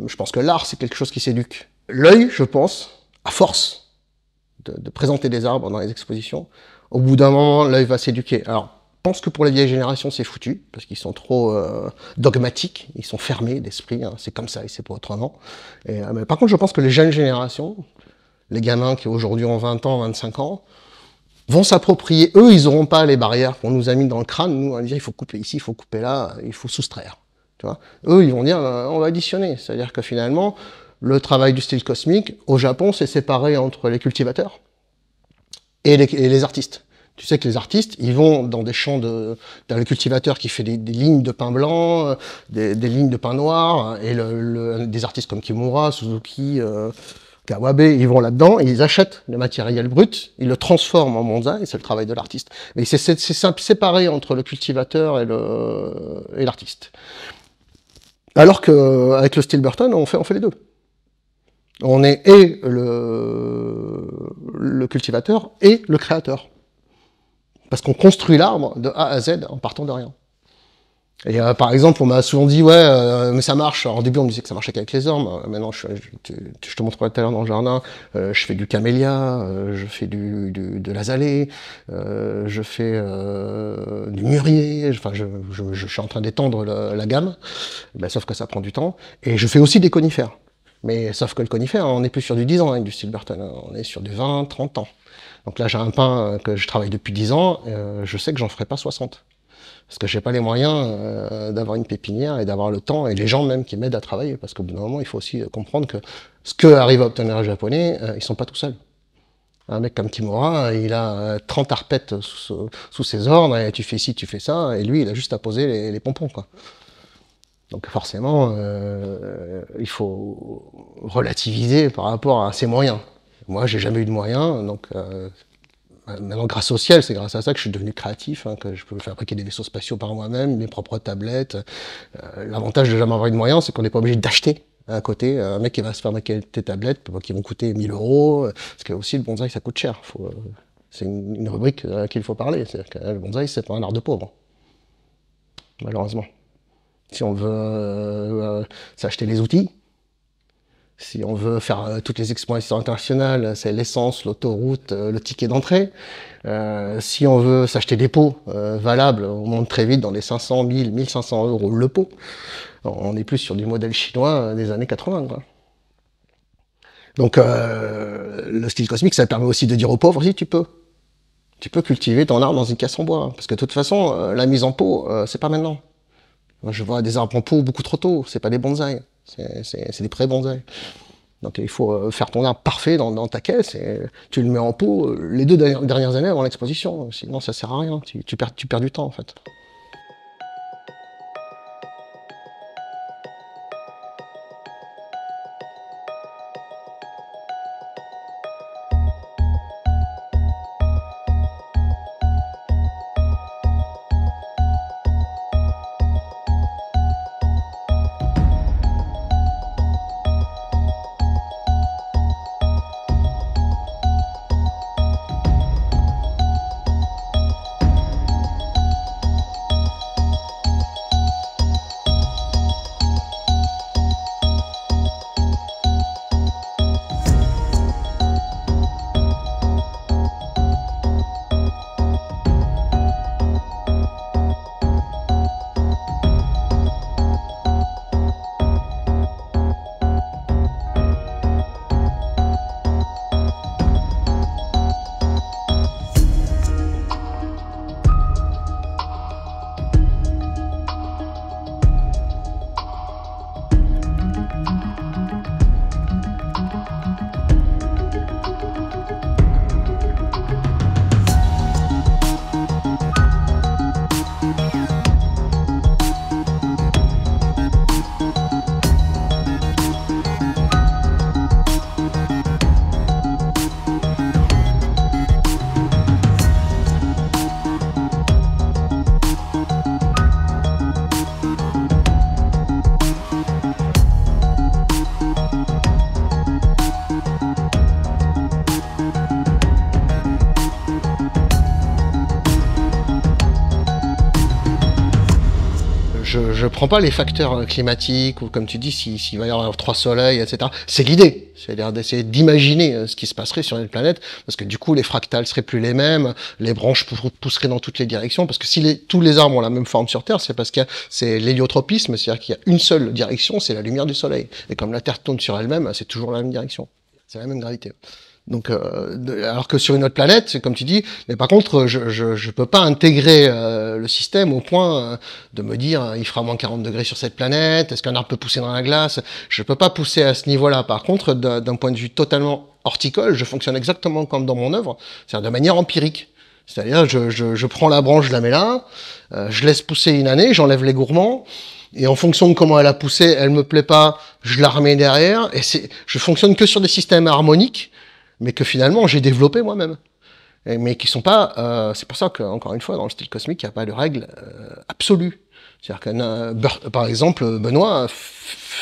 Je pense que l'art, c'est quelque chose qui s'éduque. L'œil, je pense, à force de, présenter des arbres dans les expositions, au bout d'un moment, l'œil va s'éduquer. Alors, je pense que pour les vieille générations, c'est foutu, parce qu'ils sont trop euh, dogmatiques, ils sont fermés d'esprit, hein. c'est comme ça et c'est pas autrement. Et, euh, par contre, je pense que les jeunes générations, les gamins qui aujourd'hui ont 20 ans, 25 ans, vont s'approprier, eux, ils n'auront pas les barrières qu'on nous a mis dans le crâne, nous, on dit dire, il faut couper ici, il faut couper là, il faut soustraire. eux, ils vont dire, euh, on va additionner, c'est-à-dire que finalement, le travail du style cosmique, au Japon, c'est séparé entre les cultivateurs et les artistes. Tu sais que les artistes, ils vont dans des champs de, dans le cultivateur qui fait des, des lignes de pain blanc, euh, des, lignes de pain noir, et le, des artistes comme Kimura, Suzuki, euh, Kawabe, ils vont là-dedans, ils achètent le matériel brut, ils le transforment en et c'est le travail de l'artiste. Mais c'est séparé entre le cultivateur et l'artiste. Et Alors qu'avec le Burton, on fait, on fait les deux. On est et le, le cultivateur et le créateur parce qu'on construit l'arbre de A à Z en partant de rien. Et euh, par exemple, on m'a souvent dit ouais, euh, mais ça marche. Alors, au début, on me disait que ça marchait qu'avec les hommes. Euh, maintenant, je, te, je te montrerai tout à l'heure dans le jardin. je fais du camélia, je fais du, du de l'azalée, je fais du mûrier. Enfin, je, suis en train d'étendre la, gamme. Eh ben, sauf que ça prend du temps. Et je fais aussi des conifères. Mais sauf que le conifère, on n'est plus sur du 10 ans avec du Silberton. Hein. On est sur du 20, 30 ans. Donc là, j'ai un pain euh, que je travaille depuis 10 ans, euh, je sais que j'en ferai pas 60. Parce que j'ai pas les moyens euh, d'avoir une pépinière et d'avoir le temps et les gens même qui m'aident à travailler. Parce qu'au bout d'un moment, il faut aussi comprendre que ce que arrive à obtenir les Japonais, ils sont pas tout seuls. Un mec comme Kimura, il a 30 arpètes sous, ses ordres, et tu fais ci, tu fais ça, et lui, il a juste à poser les, pompons, quoi. Donc forcément, il faut relativiser par rapport à ses moyens. Moi, j'ai jamais eu de moyens, donc euh, maintenant grâce au ciel, c'est grâce à ça que je suis devenu créatif, hein, que je peux fabriquer des vaisseaux spatiaux par moi-même, mes propres tablettes. Euh, l'avantage de jamais avoir eu de moyens, c'est qu'on n'est pas obligé d'acheter à côté. Euh, un mec qui va se fabriquer tes tablettes qui vont coûter 1000 euros, parce que aussi le bonsaï, ça coûte cher. c'est une, rubrique à laquelle il faut parler. cest que le bonsaï, c'est pas un art de pauvre, malheureusement. Si on veut s'acheter les outils, si on veut faire euh, toutes les expériences internationales, c'est l'essence, l'autoroute, euh, le ticket d'entrée. Euh, si on veut s'acheter des pots valables, on monte très vite dans les 500, 1000, 1500 euros le pot. On est plus sur du modèle chinois des années 80. Donc le style cosmique, ça permet aussi de dire aux pauvres, si tu peux, tu peux cultiver ton arbre dans une caisse en bois. Parce que de toute façon, la mise en pot, c'est pas maintenant. je vois des arbres en pot beaucoup trop tôt, c'est pas des bonsaïs. C'est des prêts bons Donc il faut euh, faire ton art parfait dans, ta caisse et tu le mets en pot euh, les deux dernières années avant l'exposition. Sinon ça sert à rien. Tu, perds, tu perds du temps en fait. je prends pas les facteurs euh, climatiques ou comme tu dis s'il va y avoir trois soleils, etc. C'est l'idée, c'est d'essayer d'imaginer euh, ce qui se passerait sur une planète parce que du coup les fractales seraient plus les mêmes, les branches pousseraient dans toutes les directions parce que si tous les arbres ont la même forme sur Terre, c'est parce qu'il y a c'est l'héliotropisme, c'est-à-dire qu'il y a une seule direction, c'est la lumière du soleil et comme la Terre tourne sur elle-même, c'est toujours la même direction, c'est la même gravité. Donc, euh, alors que sur une autre planète, comme tu dis, mais par contre, je je, je peux pas intégrer euh, le système au point euh, de me dire il fera moins 40 degrés sur cette planète. Est-ce qu'un arbre peut pousser dans la glace Je ne peux pas pousser à ce niveau-là. Par contre, d'un point de vue totalement horticole, je fonctionne exactement comme dans mon œuvre, c'est-à-dire de manière empirique. C'est-à-dire, je, je, je, prends la branche, je la mets là, je laisse pousser une année, j'enlève les gourmands, et en fonction de comment elle a poussé, elle me plaît pas, je la remets derrière, et c'est, je fonctionne que sur des systèmes harmoniques mais que finalement j'ai développé moi-même. Mais qui sont pas. Euh, c'est pour ça que, encore une fois, dans le style cosmique, il n'y a pas de règle euh, absolue. C'est-à-dire que, euh, par exemple, Benoît, euh,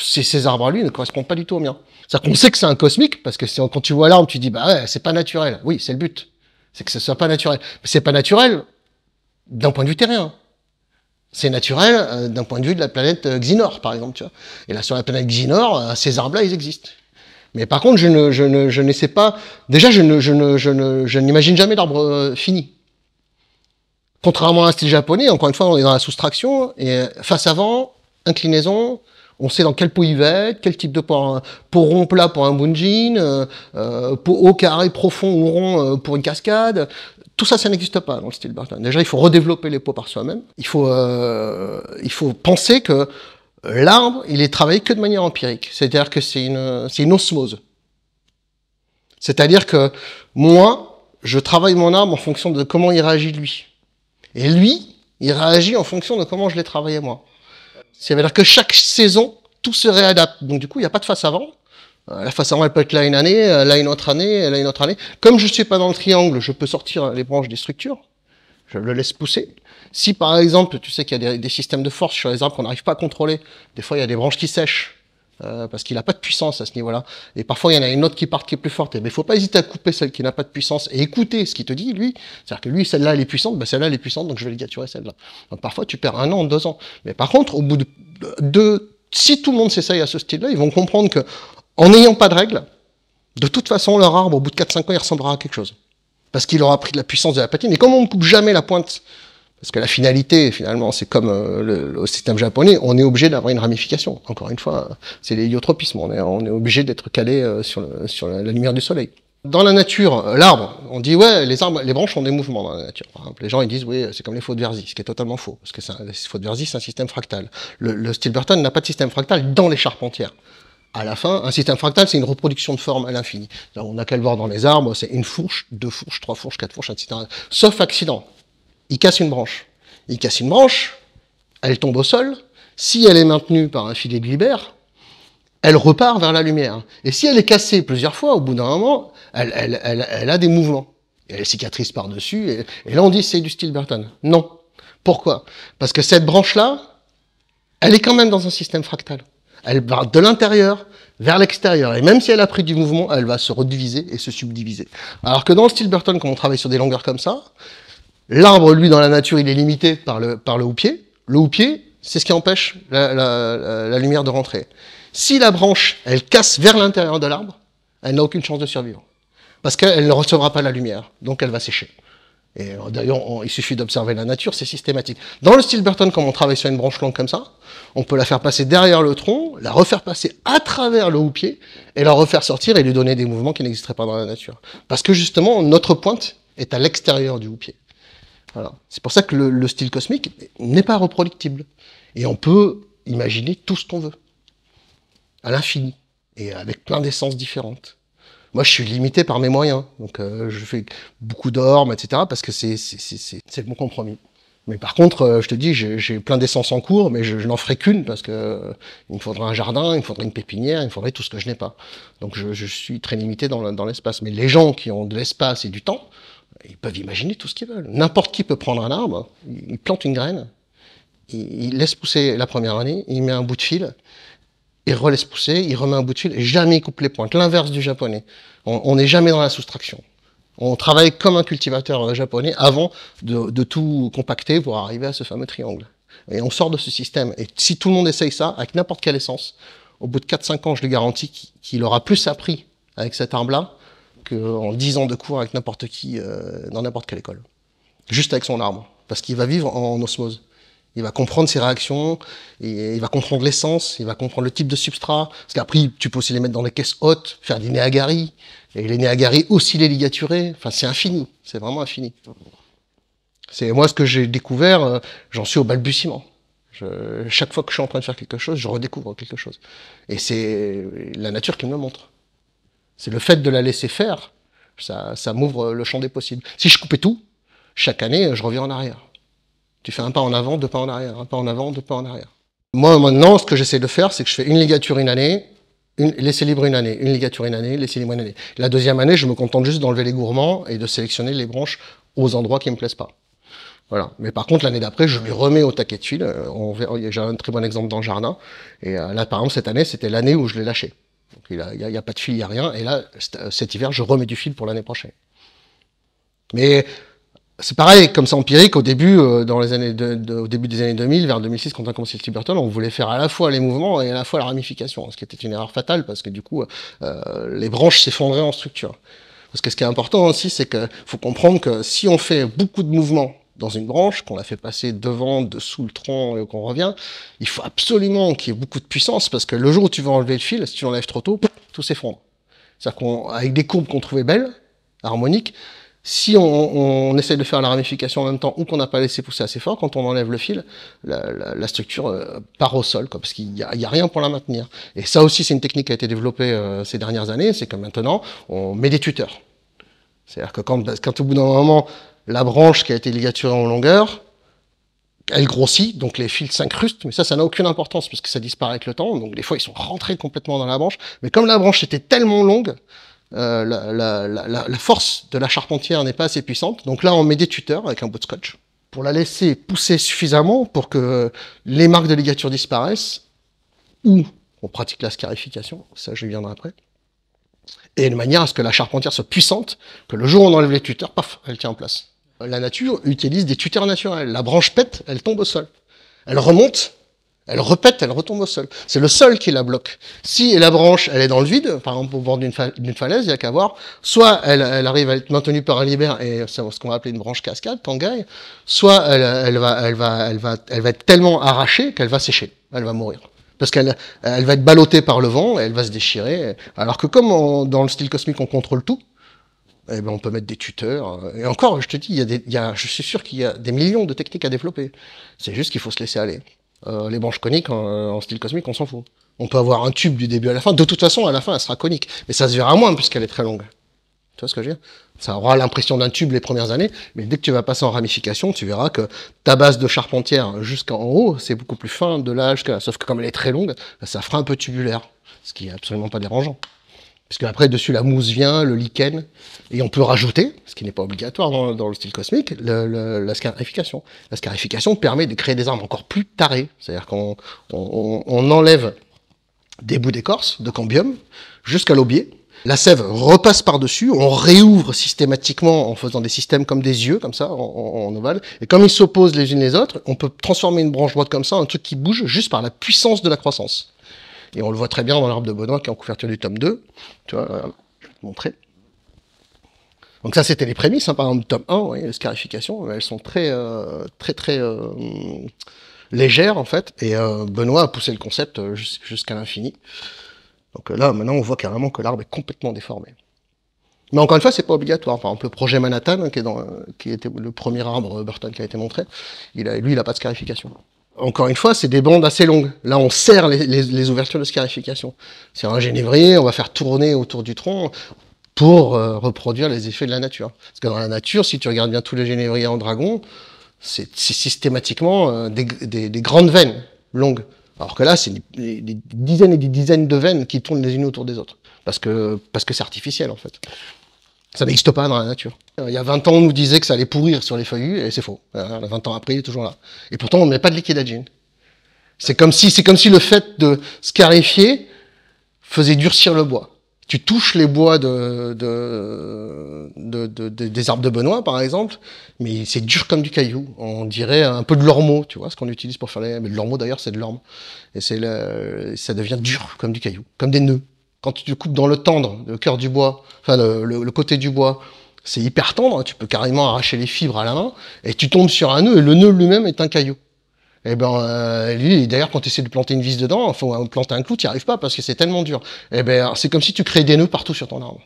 ses arbres à lui ne correspondent pas du tout au mien. C'est-à-dire qu'on sait que c'est un cosmique, parce que quand tu vois l'arbre, tu dis, bah ouais, c'est pas naturel. Oui, c'est le but. C'est que ce soit pas naturel. Mais c'est pas naturel d'un point de vue terrien. C'est naturel d'un point de vue de la planète Xinor, par exemple, tu vois. Et là, sur la planète Xinor, ces arbres-là, ils existent. Mais par contre, je ne, je ne, je n'essaie pas. Déjà, je ne, je ne, je ne, je n'imagine jamais d'arbre euh, fini. Contrairement à un style japonais, encore une fois, on est dans la soustraction et euh, face avant, inclinaison. On sait dans quel pot il va être, quel type de pot, pot rond plat pour un bunjin, euh, euh pot haut carré profond ou rond pour une cascade. Tout ça, ça n'existe pas dans le style Barton. Déjà, il faut redévelopper les pots par soi-même. Il faut, euh, il faut penser que L'arbre, il est travaillé que de manière empirique, c'est-à-dire que c'est une, une osmose. C'est-à-dire que moi, je travaille mon arbre en fonction de comment il réagit lui. Et lui, il réagit en fonction de comment je l'ai travaillé moi. C'est-à-dire que chaque saison, tout se réadapte. Donc du coup, il n'y a pas de face avant. Euh, la face avant, elle peut être là une année, euh, là une autre année, là une autre année. Comme je ne suis pas dans le triangle, je peux sortir les branches des structures. Je le laisse pousser. Si par exemple, tu sais qu'il y a des, systèmes de force sur les arbres qu'on n'arrive pas à contrôler, des fois il y a des branches qui sèchent. Euh, parce qu'il n'a pas de puissance à ce niveau-là. Et parfois, il y en a une autre qui part qui est plus forte. Et il ben, ne faut pas hésiter à couper celle qui n'a pas de puissance et écouter ce qu'il te dit, lui. C'est-à-dire que lui, celle-là, elle est puissante, ben celle-là, elle est puissante, donc je vais ligaturer celle-là. Donc parfois, tu perds un an, deux ans. Mais par contre, au bout de deux, si tout le monde s'essaye à ce style-là, ils vont comprendre que, en n'ayant pas de règles, de toute façon, leur arbre, au bout de 4-5 ans, il ressemblera à quelque chose. Parce qu'il aura pris de la puissance de la patine. Mais comme on ne coupe jamais la pointe parce que la finalité, finalement, c'est comme euh, le, système japonais, on est obligé d'avoir une ramification. Encore une fois, c'est l'héliotropisme, on est, on est obligé d'être calé euh, sur, sur la, lumière du soleil. Dans la nature, euh, l'arbre, on dit ouais, les arbres, les branches ont des mouvements dans la nature. les gens ils disent oui, c'est comme les faux de Verzi, ce qui est totalement faux, parce que les faux de Verzi c'est un système fractal. Le, le Stilberton n'a pas de système fractal dans les charpentières à la fin, un système fractal, c'est une reproduction de forme à l'infini. On n'a qu'à le voir dans les arbres, c'est une fourche, deux fourches, trois fourches, quatre fourches, etc. Sauf accident il casse une branche. Il casse une branche, elle tombe au sol. Si elle est maintenue par un filet de elle repart vers la lumière. Et si elle est cassée plusieurs fois, au bout d'un moment, elle, a des mouvements. elle cicatrise par-dessus. Et, et, là, on dit c'est du Burton. Non. Pourquoi Parce que cette branche-là, elle est quand même dans un système fractal. Elle va de l'intérieur vers l'extérieur. Et même si elle a pris du mouvement, elle va se rediviser et se subdiviser. Alors que dans le Stilberton, quand on travaille sur des longueurs comme ça, L'arbre, lui, dans la nature, il est limité par le, par le houppier. Le houppier, c'est ce qui empêche la, la, lumière de rentrer. Si la branche, elle casse vers l'intérieur de l'arbre, elle n'a aucune chance de survivre. Parce qu'elle ne recevra pas la lumière, donc elle va sécher. Et euh, d'ailleurs, il suffit d'observer la nature, c'est systématique. Dans le style Burton, quand on travaille sur une branche longue comme ça, on peut la faire passer derrière le tronc, la refaire passer à travers le houppier, et la refaire sortir et lui donner des mouvements qui n'existeraient pas dans la nature. Parce que justement, notre pointe est à l'extérieur du houppier. C'est pour ça que le, style cosmique n'est pas reproductible. Et on peut imaginer tout ce qu'on veut, à l'infini, et avec plein d'essences différentes. Moi, je suis limité par mes moyens, donc euh, je fais beaucoup d'ormes, etc., parce que c'est mon compromis. Mais par contre, euh, je te dis, j'ai plein d'essences en cours, mais je, n'en ferai qu'une parce que euh, il me faudrait un jardin, il me faudrait une pépinière, il me faudrait tout ce que je n'ai pas. Donc je, suis très limité dans l'espace. Mais les gens qui ont de l'espace et du temps, ils peuvent imaginer tout ce qu'ils veulent. N'importe qui peut prendre un arbre, il plante une graine, il, laisse pousser la première année, il met un bout de fil, il relaisse pousser, il remet un bout de fil, et jamais il coupe les pointes. L'inverse du japonais. On n'est jamais dans la soustraction. On travaille comme un cultivateur euh, japonais avant de, tout compacter pour arriver à ce fameux triangle. Et on sort de ce système. Et si tout le monde essaye ça, avec n'importe quelle essence, au bout de 4-5 ans, je le garantis qu'il aura plus appris avec cet arbre-là en dix ans de cours avec n'importe qui euh, dans n'importe quelle école. Juste avec son arbre. Parce qu'il va vivre en, osmose. Il va comprendre ses réactions, il va comprendre l'essence, il va comprendre le type de substrat. Parce qu'après, tu peux aussi les mettre dans des caisses hautes, faire des néagaries. Et les néagaries aussi les ligaturer. Enfin, c'est infini. C'est vraiment infini. C'est moi ce que j'ai découvert, euh, j'en suis au balbutiement. chaque fois que je suis en train de faire quelque chose, je redécouvre quelque chose. Et c'est la nature qui me montre. C'est le fait de la laisser faire. Ça, ça m'ouvre le champ des possibles. Si je coupais tout, chaque année, je reviens en arrière. Tu fais un pas en avant, deux pas en arrière, un pas en avant, deux pas en arrière. Moi, maintenant, ce que j'essaie de faire, c'est que je fais une ligature une année, une, laisser libre une année, une ligature une année, laisser libre une année. La deuxième année, je me contente juste d'enlever les gourmands et de sélectionner les branches aux endroits qui me plaisent pas. Voilà. Mais par contre, l'année d'après, je les remets au taquet de fil. J'ai euh, un très bon exemple dans le jardin. Et euh, là, par exemple, cette année, c'était l'année où je l'ai lâché il n'y a, pas de fil, il n'y a rien. Et là, euh, cet hiver, je remets du fil pour l'année prochaine. Mais c'est pareil, comme ça empirique, au début, euh, dans les années au début des années 2000, vers 2006, quand on a commencé le Tiberton, on voulait faire à la fois les mouvements et à la fois la ramification, ce qui était une erreur fatale parce que du coup, euh, les branches s'effondraient en structure. Parce que ce qui est important aussi, c'est qu'il faut comprendre que si on fait beaucoup de mouvements dans une branche, qu'on la fait passer devant, dessous le tronc et qu'on revient, il faut absolument qu'il y ait beaucoup de puissance parce que le jour où tu vas enlever le fil, si tu l'enlèves trop tôt, tout s'effondre. C'est-à-dire qu'avec des courbes qu'on trouvait belles, harmoniques, si on, on, essaie de faire la ramification en même temps ou qu'on n'a pas laissé pousser assez fort, quand on enlève le fil, la, la, la structure euh, part au sol, quoi, parce qu'il n'y a, a, rien pour la maintenir. Et ça aussi, c'est une technique qui a été développée euh, ces dernières années, c'est que maintenant, on met des tuteurs. C'est-à-dire que quand, quand au bout d'un moment, la branche qui a été ligaturée en longueur, elle grossit, donc les fils s'incrustent, mais ça, ça n'a aucune importance puisque ça disparaît avec le temps. Donc des fois, ils sont rentrés complètement dans la branche. Mais comme la branche était tellement longue, euh, la, la, force de la charpentière n'est pas assez puissante. Donc là, on met des tuteurs avec un bout de scotch pour la laisser pousser suffisamment pour que les marques de ligature disparaissent ou on pratique la scarification. Ça, je viendrai après. Et de manière à ce que la charpentière soit puissante, que le jour où on enlève les tuteurs, paf, elle tient en place la nature utilise des tuteurs naturels. La branche pète, elle tombe au sol. Elle remonte, elle repète, elle retombe au sol. C'est le sol qui la bloque. Si la branche, elle est dans le vide, par exemple au bord d'une falaise, il n'y a qu'à voir, soit elle, arrive à être maintenue par un libère, et c'est ce qu'on va appeler une branche cascade, tangaille, soit elle, va, elle, va, elle, va, elle va être tellement arrachée qu'elle va sécher, elle va mourir. Parce qu'elle elle va être ballottée par le vent, elle va se déchirer, alors que comme dans le style cosmique on contrôle tout, eh ben, on peut mettre des tuteurs. Euh, et encore, je te dis, il y a des, je suis sûr qu'il y a des millions de techniques à développer. C'est juste qu'il faut se laisser aller. Euh, les branches coniques en, style cosmique, on s'en fout. On peut avoir un tube du début à la fin. De toute façon, à la fin, elle sera conique. Mais ça se verra moins puisqu'elle est très longue. Tu vois ce que je veux dire Ça aura l'impression d'un tube les premières années, mais dès que tu vas passer en ramification, tu verras que ta base de charpentière jusqu'en haut, c'est beaucoup plus fin de là jusqu'à là. Sauf que comme elle est très longue, ça fera un peu tubulaire, ce qui est absolument pas dérangeant. Parce qu'après, dessus la mousse vient, le lichen, et on peut rajouter, ce qui n'est pas obligatoire dans, le style cosmique, la scarification. La scarification permet de créer des armes encore plus tarées, c'est-à-dire qu'on enlève des bouts d'écorce, de cambium, jusqu'à l'aubier. La sève repasse par-dessus, on réouvre systématiquement en faisant des systèmes comme des yeux, comme ça, en, en ovale. Et comme ils s'opposent les unes les autres, on peut transformer une branche droite comme ça en un truc qui bouge juste par la puissance de la croissance. Et on le voit très bien dans l'arbre de Benoît qui est en couverture du tome 2. Tu vois, je euh, vais te montrer. Donc ça, c'était les prémices, hein, par exemple, tome 1, les scarifications, elles sont très, euh, très, très euh, légères, en fait, et Benoît a poussé le concept jusqu'à l'infini. Donc là, maintenant, on voit carrément que l'arbre est complètement déformé. Mais encore une fois, c'est pas obligatoire. Par exemple, le projet Manhattan, hein, qui, est dans, qui était le premier arbre Burton qui a été montré, il a, lui, il n'a pas de scarification encore une fois, c'est des bandes assez longues. Là, on serre les, ouvertures de scarification. C'est un génévrier, on va faire tourner autour du tronc pour euh, reproduire les effets de la nature. Parce que dans la nature, si tu regardes bien tous les génévriers en dragon, c'est systématiquement euh, des, grandes veines longues. Alors que là, c'est des, des dizaines et des dizaines de veines qui tournent les unes autour des autres. Parce que parce que c'est artificiel, en fait. Ça n'existe pas dans la nature. Il y a 20 ans, on nous disait que ça allait pourrir sur les feuillus, et c'est faux. 20 ans après, il est toujours là. Et pourtant, on ne met pas de liquidagine. C'est comme si, c'est comme si le fait de scarifier faisait durcir le bois. Tu touches les bois de, de, de, des arbres de Benoît, par exemple, mais c'est dur comme du caillou. On dirait un peu de l'ormeau, tu vois, ce qu'on utilise pour faire les... Mais l'ormeau, d'ailleurs, c'est de l'orme. Et c'est ça devient dur comme du caillou, comme des nœuds. Quand tu coupes dans le tendre, le cœur du bois, enfin le, côté du bois, c'est hyper tendre, hein. tu peux carrément arracher les fibres à la main, et tu tombes sur un nœud, et le nœud lui-même est un caillou. Eh ben, euh, et ben lui, d'ailleurs, quand tu essaies de planter une vis dedans, enfin planter un clou, tu n'y arrives pas parce que c'est tellement dur. Et eh ben c'est comme si tu créais des nœuds partout sur ton arbre.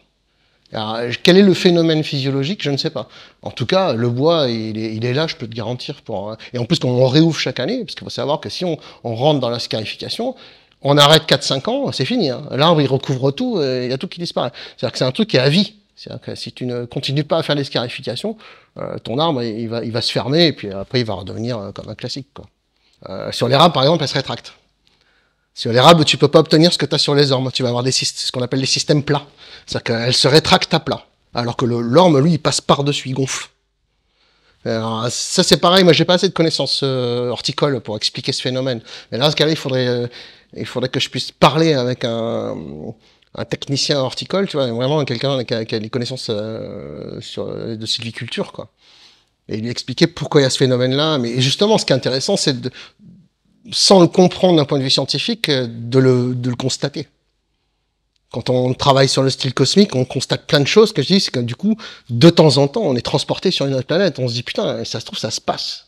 Alors, euh, quel est le phénomène physiologique Je ne sais pas. En tout cas, le bois, il est, il est là, je peux te garantir. Pour, hein. et en plus, qu'on on réouvre chaque année, parce qu'il faut savoir que si on, on rentre dans la scarification, on arrête 4-5 ans, c'est fini. Hein. L'arbre, il recouvre tout, euh, il y a tout qui disparaît. C'est-à-dire que c'est un truc qui est à vie. si tu ne continues pas à faire les scarifications, euh, ton arbre, il va, il va se fermer, et puis après, il va redevenir euh, comme un classique. Quoi. sur les par exemple, elle se rétracte. Sur les rames, tu peux pas obtenir ce que tu as sur les ormes. Tu vas avoir des ce qu'on appelle les systèmes plats. C'est-à-dire qu'elle se rétracte à plat. Alors que l'orme, lui, il passe par-dessus, il gonfle. Alors, ça c'est pareil, moi j'ai pas assez de connaissances horticoles pour expliquer ce phénomène. Mais là, ce cas il faudrait il faudrait que je puisse parler avec un, technicien horticole, tu vois, vraiment quelqu'un qui, a des connaissances euh, sur, de sylviculture, quoi. Et lui expliquer pourquoi il y a ce phénomène-là. Mais justement, ce qui est intéressant, c'est de, sans le comprendre d'un point de vue scientifique, euh, de le, de le constater. Quand on travaille sur le style cosmique, on constate plein de choses. Ce que je dis, c'est que du coup, de temps en temps, on est transporté sur une autre planète. On se dit, putain, ça se trouve, ça se passe.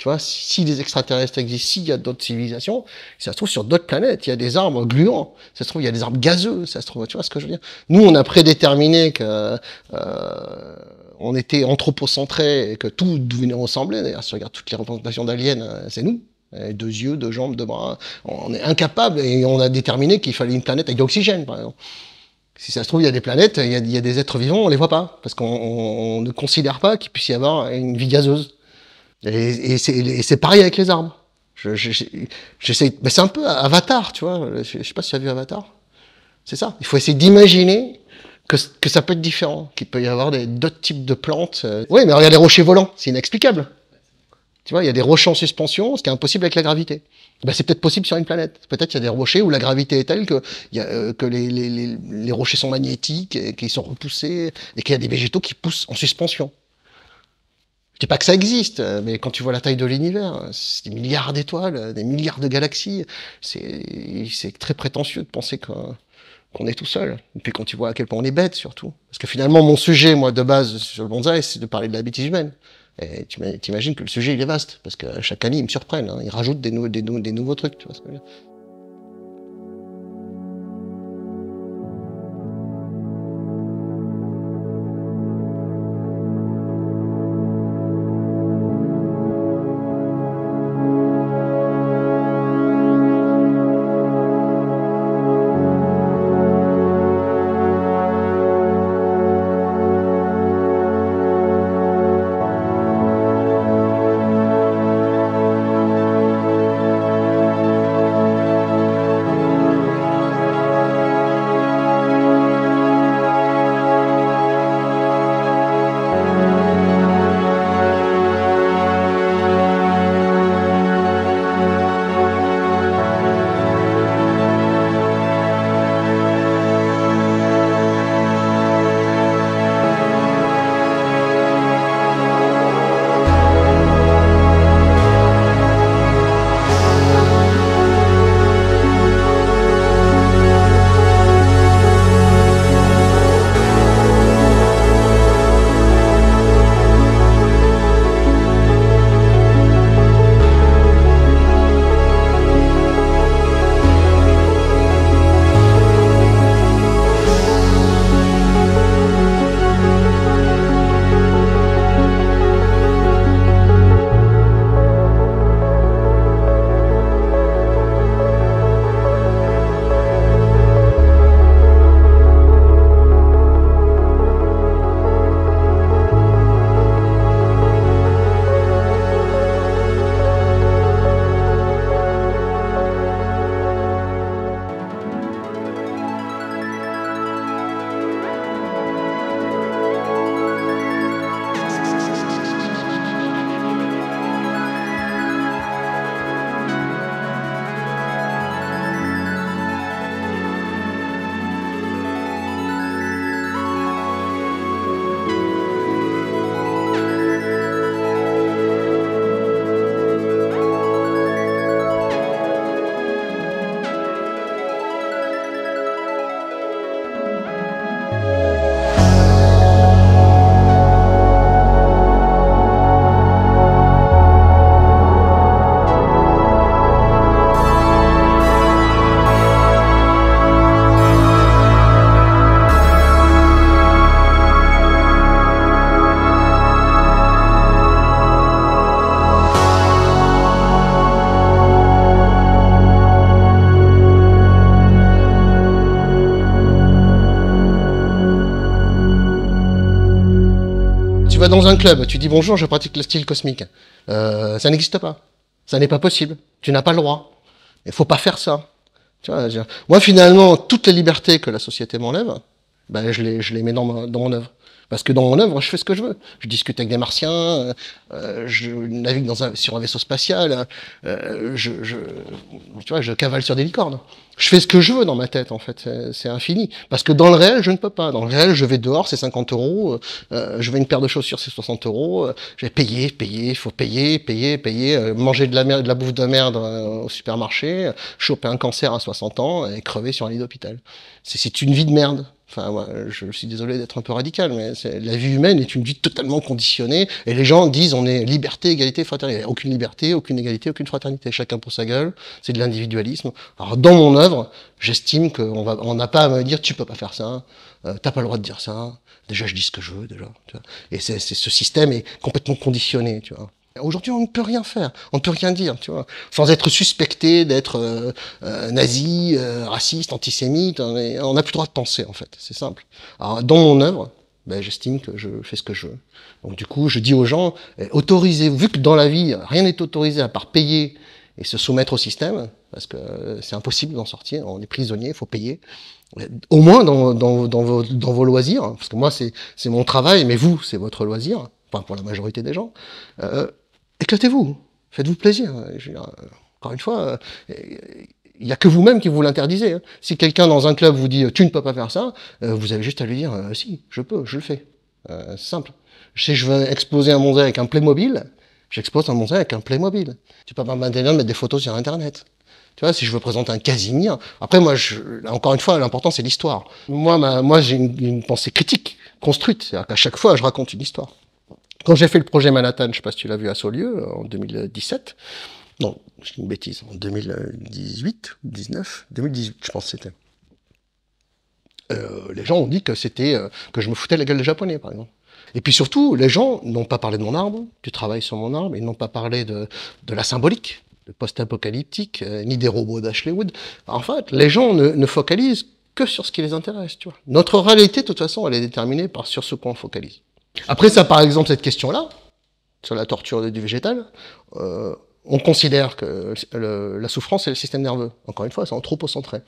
Tu vois, si des extraterrestres existent, s'il y a d'autres civilisations, ça se trouve sur d'autres planètes, il y a des arbres gluants, ça se trouve il y a des arbres gazeux, ça se trouve, tu vois ce que je veux dire Nous, on a prédéterminé que euh, on était anthropocentrés et que tout devenait ressembler. D'ailleurs, si on regarde toutes les représentations d'aliens, euh, c'est nous. deux yeux, deux jambes, deux bras. On est incapable et on a déterminé qu'il fallait une planète avec de l'oxygène, par exemple. Si ça se trouve, il y a des planètes, il y a, il y a des êtres vivants, on les voit pas parce qu'on ne considère pas qu'il puisse y avoir une vie gazeuse. Et, et c'est pareil avec les armes. Je, j'essaie, mais c'est un peu Avatar, tu vois. Je, sais pas si tu as vu Avatar. C'est ça. Il faut essayer d'imaginer que, que, ça peut être différent, qu'il peut y avoir d'autres types de plantes. Euh. Oui, mais regarde les rochers volants, c'est inexplicable. Tu vois, il y a des rochers en suspension, ce qui est impossible avec la gravité. Ben, c'est peut-être possible sur une planète. Peut-être qu'il y a des rochers où la gravité est telle que, euh, que les, les, les, les, rochers sont magnétiques, qu'ils sont repoussés, et qu'il y a des végétaux qui poussent en suspension dis pas que ça existe, euh, mais quand tu vois la taille de l'univers, euh, c'est des milliards d'étoiles, euh, des milliards de galaxies, c'est très prétentieux de penser qu'on est tout seul. Et puis quand tu vois à quel point on est bête, surtout. Parce que finalement, mon sujet, moi, de base, sur le bonsaï, c'est de parler de la bêtise humaine. Et tu imagines que le sujet, il est vaste, parce que chaque année, ils me surprennent, hein. ils rajoutent des, des nouveaux trucs, tu vois ce que je veux dire. club, tu dis bonjour, je pratique le style cosmique. Euh, ça n'existe pas. Ça n'est pas possible. Tu n'as pas le droit. Il faut pas faire ça. moi, finalement, toutes les libertés que la société m'enlève, ben, je, les, je les mets dans, dans mon œuvre. Parce que dans mon œuvre, je fais ce que je veux. Je discute avec des martiens, euh, euh, je navigue dans un, sur un vaisseau spatial, euh, je, tu vois, je cavale sur des licornes. Je fais ce que je veux dans ma tête, en fait. C'est infini. Parce que dans le réel, je ne peux pas. Dans le réel, je vais dehors, c'est 50 euros. je vais une paire de chaussures, c'est 60 euros. Je vais payer, payer, faut payer, payer, payer. manger de la, de la bouffe de merde au supermarché. Choper un cancer à 60 ans et crever sur un lit d'hôpital. C'est une vie de merde. Enfin, je suis désolé d'être un peu radical, mais la vie humaine est une vie totalement conditionnée. Et les gens disent on est liberté, égalité, fraternité. Aucune liberté, aucune égalité, aucune fraternité. Chacun pour sa gueule. C'est de l'individualisme. Alors, dans mon œuvre, j'estime qu'on on n'a pas à me dire tu peux pas faire ça, euh, t'as pas le droit de dire ça. Déjà, je dis ce que je veux, déjà. Tu vois. Et c'est, ce système est complètement conditionné, tu vois. Aujourd'hui, on ne peut rien faire, on ne peut rien dire, tu vois, sans être suspecté d'être euh, euh, nazi, euh, raciste, antisémite. On n'a plus le droit de penser, en fait, c'est simple. Alors, dans mon œuvre, ben, j'estime que je fais ce que je veux. Donc, du coup, je dis aux gens, eh, autorisez, vu que dans la vie, rien n'est autorisé à part payer et se soumettre au système, parce que c'est impossible d'en sortir, on est prisonnier, il faut payer. Eh, au moins dans, vos, loisirs, hein, parce que moi, c'est mon travail, mais vous, c'est votre loisir. Enfin, pour la majorité des gens, éclatez-vous, faites-vous plaisir. Euh, encore une fois, euh, il n'y a que vous-même qui vous l'interdisez. Hein. Si quelqu'un dans un club vous dit euh, tu ne peux pas faire ça, vous avez juste à lui dire si, je peux, je le fais. simple. Si je veux exposer un mondial avec un Playmobil, j'expose un mondial avec un Playmobil. Tu peux pas de mettre des photos sur Internet. Tu vois, si je veux présenter un Casimir, après moi, je, encore une fois, l'important c'est l'histoire. Moi, moi, j'ai une, pensée critique construite, cest à qu'à chaque fois, je raconte une histoire. Quand j'ai fait le projet Manhattan, je ne sais pas si tu l'as vu à Saulieu, en 2017, non, c'est une bêtise, en 2018, 2019 2018, je pense que c'était. Euh, les gens ont dit que c'était euh, que je me foutais la gueule des Japonais, par exemple. Et puis surtout, les gens n'ont pas parlé de mon arbre, du travail sur mon arbre, ils n'ont pas parlé de, la symbolique, de post-apocalyptique, euh, ni des robots d'Ashley Wood. En fait, les gens ne, ne, focalisent que sur ce qui les intéresse, tu vois. Notre réalité, de toute façon, elle est déterminée par sur ce qu'on focalise. Après ça, par exemple, cette question-là, sur la torture du végétal, euh, on considère que la souffrance, c'est le système nerveux. Encore une fois, c'est anthropocentré.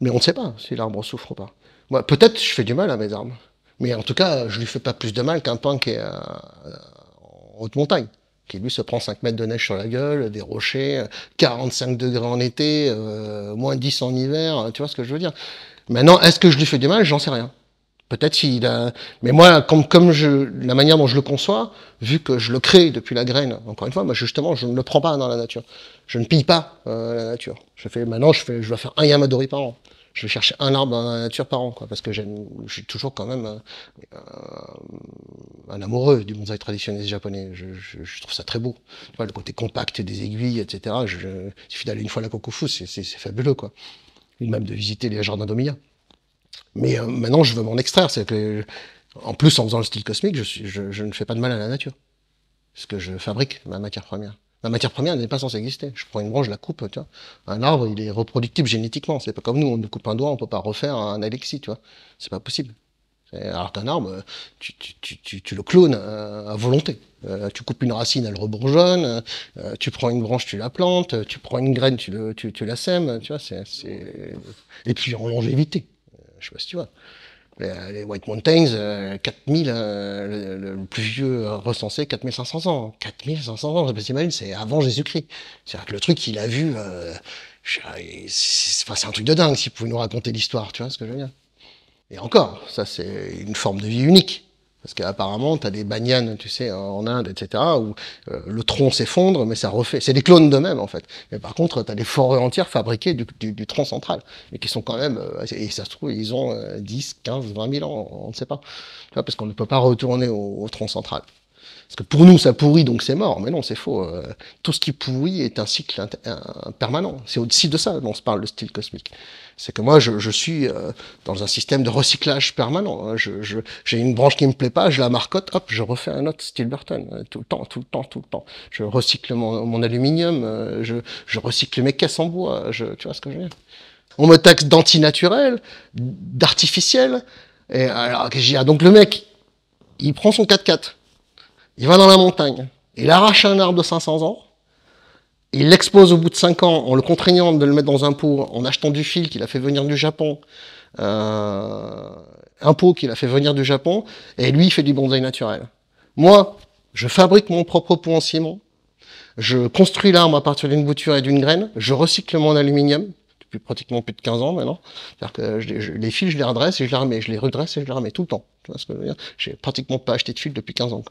Mais on ne sait pas si l'arbre souffre ou pas. Moi, peut-être je fais du mal à mes arbres. Mais en tout cas, je lui fais pas plus de mal qu'un pain qui est euh, en haute montagne, qui lui se prend 5 mètres de neige sur la gueule, des rochers, 45 degrés en été, euh, moins 10 en hiver, euh, tu vois ce que je veux dire. Maintenant, est-ce que je lui fais du mal J'en sais rien. Peut-être s'il a... Mais moi, comme, comme je, la manière dont je le conçois, vu que je le crée depuis la graine, encore une fois, moi, justement, je ne le prends pas dans la nature. Je ne pille pas euh, la nature. Je fais, maintenant, je fais, je dois faire un yamadori par an. Je vais chercher un arbre dans la nature par an, quoi, parce que j'aime, je suis toujours quand même euh, un amoureux du bonsaï traditionnel japonais. Je, trouve ça très beau. le côté compact des aiguilles, etc. Je, il suffit d'aller une fois à la Kokufu, c'est fabuleux, quoi. même de visiter les jardins d'Omiya. Mais euh, maintenant, je veux m'en extraire. C'est que, en plus, en faisant le style cosmique, je, je, ne fais pas de mal à la nature. Parce que je fabrique ma matière première. Ma matière première n'est pas censée exister. Je prends une branche, je la coupe, tu vois. Un arbre, il est reproductible génétiquement. C'est pas comme nous, on nous coupe un doigt, on ne peut pas refaire un Alexis, tu vois. C'est pas possible. Alors qu'un arbre, tu, le clones euh, à volonté. Euh, tu coupes une racine, elle rebourgeonne. tu prends une branche, tu la plantes. Tu prends une graine, tu, tu, la sèmes. Tu vois, c'est, Et puis en longévité. Je sais pas si tu vois. Les White Mountains, 4000, euh, euh, le, plus vieux recensé, 4500 ans. 4500 ans, c'est avant Jésus-Christ. C'est-à-dire que le truc qu'il a vu, euh, c'est un truc de dingue s'il pouvait nous raconter l'histoire, tu vois ce que je veux dire. Et encore, ça c'est une forme de vie unique. Parce qu'apparemment, tu as des banyanes, tu sais, en Inde, etc., où euh, le tronc s'effondre, mais ça refait. C'est des clones d'eux-mêmes, en fait. Mais par contre, tu as des forêts entières fabriquées du, du, du tronc central, et qui sont quand même, euh, et ça se trouve, ils ont 10, 15, 20 000 ans, on ne sait pas. Tu vois, parce qu'on ne peut pas retourner au, tronc central. Parce que pour nous, ça pourrit, donc c'est mort. Mais non, c'est faux. Euh, tout ce qui pourrit est un cycle permanent. C'est au-dessus de ça dont on se parle, le style cosmique. C'est que moi, je, suis euh, dans un système de recyclage permanent. Hein. j'ai une branche qui me plaît pas, je la marcote, hop, je refais un autre style Burton. Euh, tout le temps, tout le temps, tout le temps. Je recycle mon, aluminium, euh, je, recycle mes caisses en bois. tu vois ce que je veux dire On me taxe d'antinaturel, d'artificiel. Et alors, j'ai, donc le mec, il prend son 4x4, il va dans la montagne, il arrache un arbre de 500 ans, il l'expose au bout de 5 ans en le contraignant de le mettre dans un pot, en achetant du fil qu'il a fait venir du Japon, euh, un pot qu'il a fait venir du Japon, et lui il fait du bonsaï naturel. Moi, je fabrique mon propre pot en ciment, je construis l'arbre à partir d'une bouture et d'une graine, je recycle mon aluminium, depuis pratiquement plus de 15 ans maintenant, c'est-à-dire que je, les fils je les redresse et je les remets, je les redresse et je les remets tout le temps, tu vois ce que je veux dire J'ai pratiquement pas acheté de fil depuis 15 ans.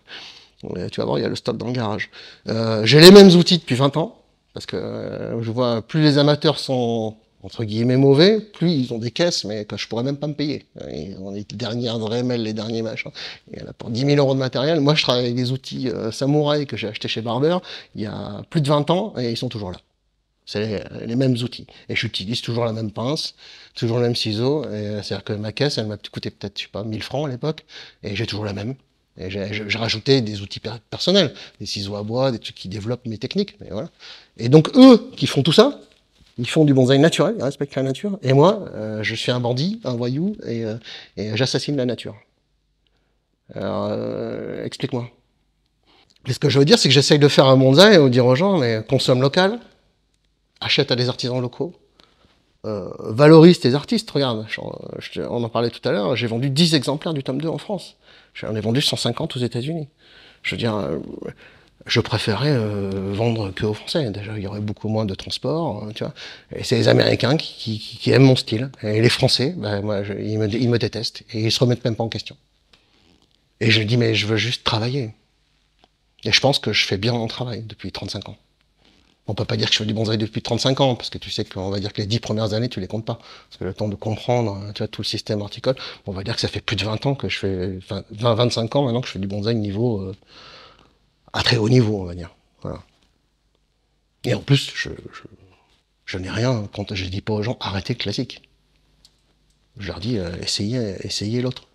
Euh, tu vas voir, il y a le stock dans le garage. Euh, j'ai les mêmes outils depuis 20 ans, parce que euh, je vois, plus les amateurs sont entre guillemets mauvais, plus ils ont des caisses, mais que je pourrais même pas me payer. Et on est les derniers Dremel, les derniers machins. Et a pour 10 000 euros de matériel, moi je travaille avec des outils euh, samouraïs samouraï que j'ai acheté chez Barber il y a plus de 20 ans et ils sont toujours là. C'est les, mêmes outils. Et j'utilise toujours la même pince, toujours le même ciseau. Euh, c'est-à-dire que ma caisse, elle m'a coûté peut-être, je sais pas, 1000 francs à l'époque, et j'ai toujours la même. Et j'ai rajouté des outils personnels, des ciseaux à bois, des trucs qui développent mes techniques. Mais voilà. Et donc eux qui font tout ça, ils font du bonsaï naturel, ils respectent la nature. Et moi, euh, je suis un bandit, un voyou, et, euh, j'assassine la nature. Alors, euh, explique-moi. ce que je veux dire, c'est que j'essaye de faire un bonsaï et de dire aux gens, mais consomme local, achète à des artisans locaux, valorise tes artistes. Regarde, on en parlait tout à l'heure, j'ai vendu 10 exemplaires du tome 2 en France. J'en ai vendu 150 aux États-Unis. Je veux dire, euh, je préférais euh, vendre que aux Français. Déjà, il y aurait beaucoup moins de transport, euh, tu vois. Et c'est les Américains qui, aiment mon style. Et les Français, ben, moi, ils, me, ils, me, détestent. Et ils se remettent même pas en question. Et je dis, mais je veux juste travailler. Et je pense que je fais bien mon travail depuis 35 ans. On peut pas dire que je fais du bonsaï depuis 35 ans, parce que tu sais qu'on va dire que les 10 premières années, tu les comptes pas. Parce que le temps de comprendre, hein, tu vois, tout le système horticole, on va dire que ça fait plus de 20 ans que je fais, enfin, 20, 25 ans maintenant que je fais du bonsaï niveau, euh, à très haut niveau, on va dire. Et en plus, je, je, n'ai rien quand je dis pas aux gens, arrêtez le classique. Je leur dis, euh, essayez, essayez l'autre.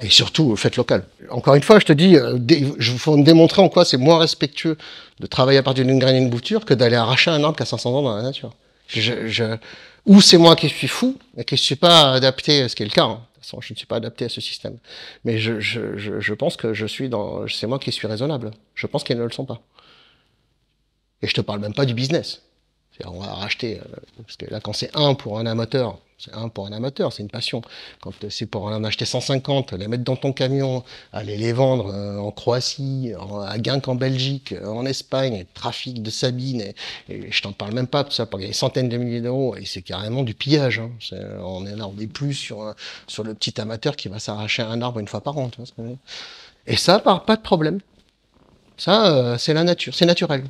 Et surtout, faites local Encore une fois, je te dis, euh, je faut me démontrer en quoi c'est moins respectueux de travailler à partir d'une graine et d'une bouture que d'aller arracher un arbre qui a 500 ans dans la nature. Je, je... Ou c'est moi qui suis fou et qui ne suis pas adapté, à ce qui est le cas. Hein. De toute façon, je ne suis pas adapté à ce système. Mais je, je pense que je suis dans, c'est moi qui suis raisonnable. Je pense qu'ils ne le sont pas. Et je te parle même pas du business. On va racheter, euh, parce que là, quand c'est un pour un amateur, c'est un pour un amateur, c'est une passion. Quand c'est pour en acheter 150, les mettre dans ton camion, aller les vendre euh, en Croatie, à Guingamp en Belgique, euh, en Espagne, trafic de Sabine, et, je t'en parle même pas, tout ça, pour des centaines de milliers d'euros, et c'est carrément du pillage. Hein. on est là, on n'est plus sur, sur le petit amateur qui va s'arracher un arbre une fois par an. et ça, pas de problème. Ça, c'est la nature, c'est naturel.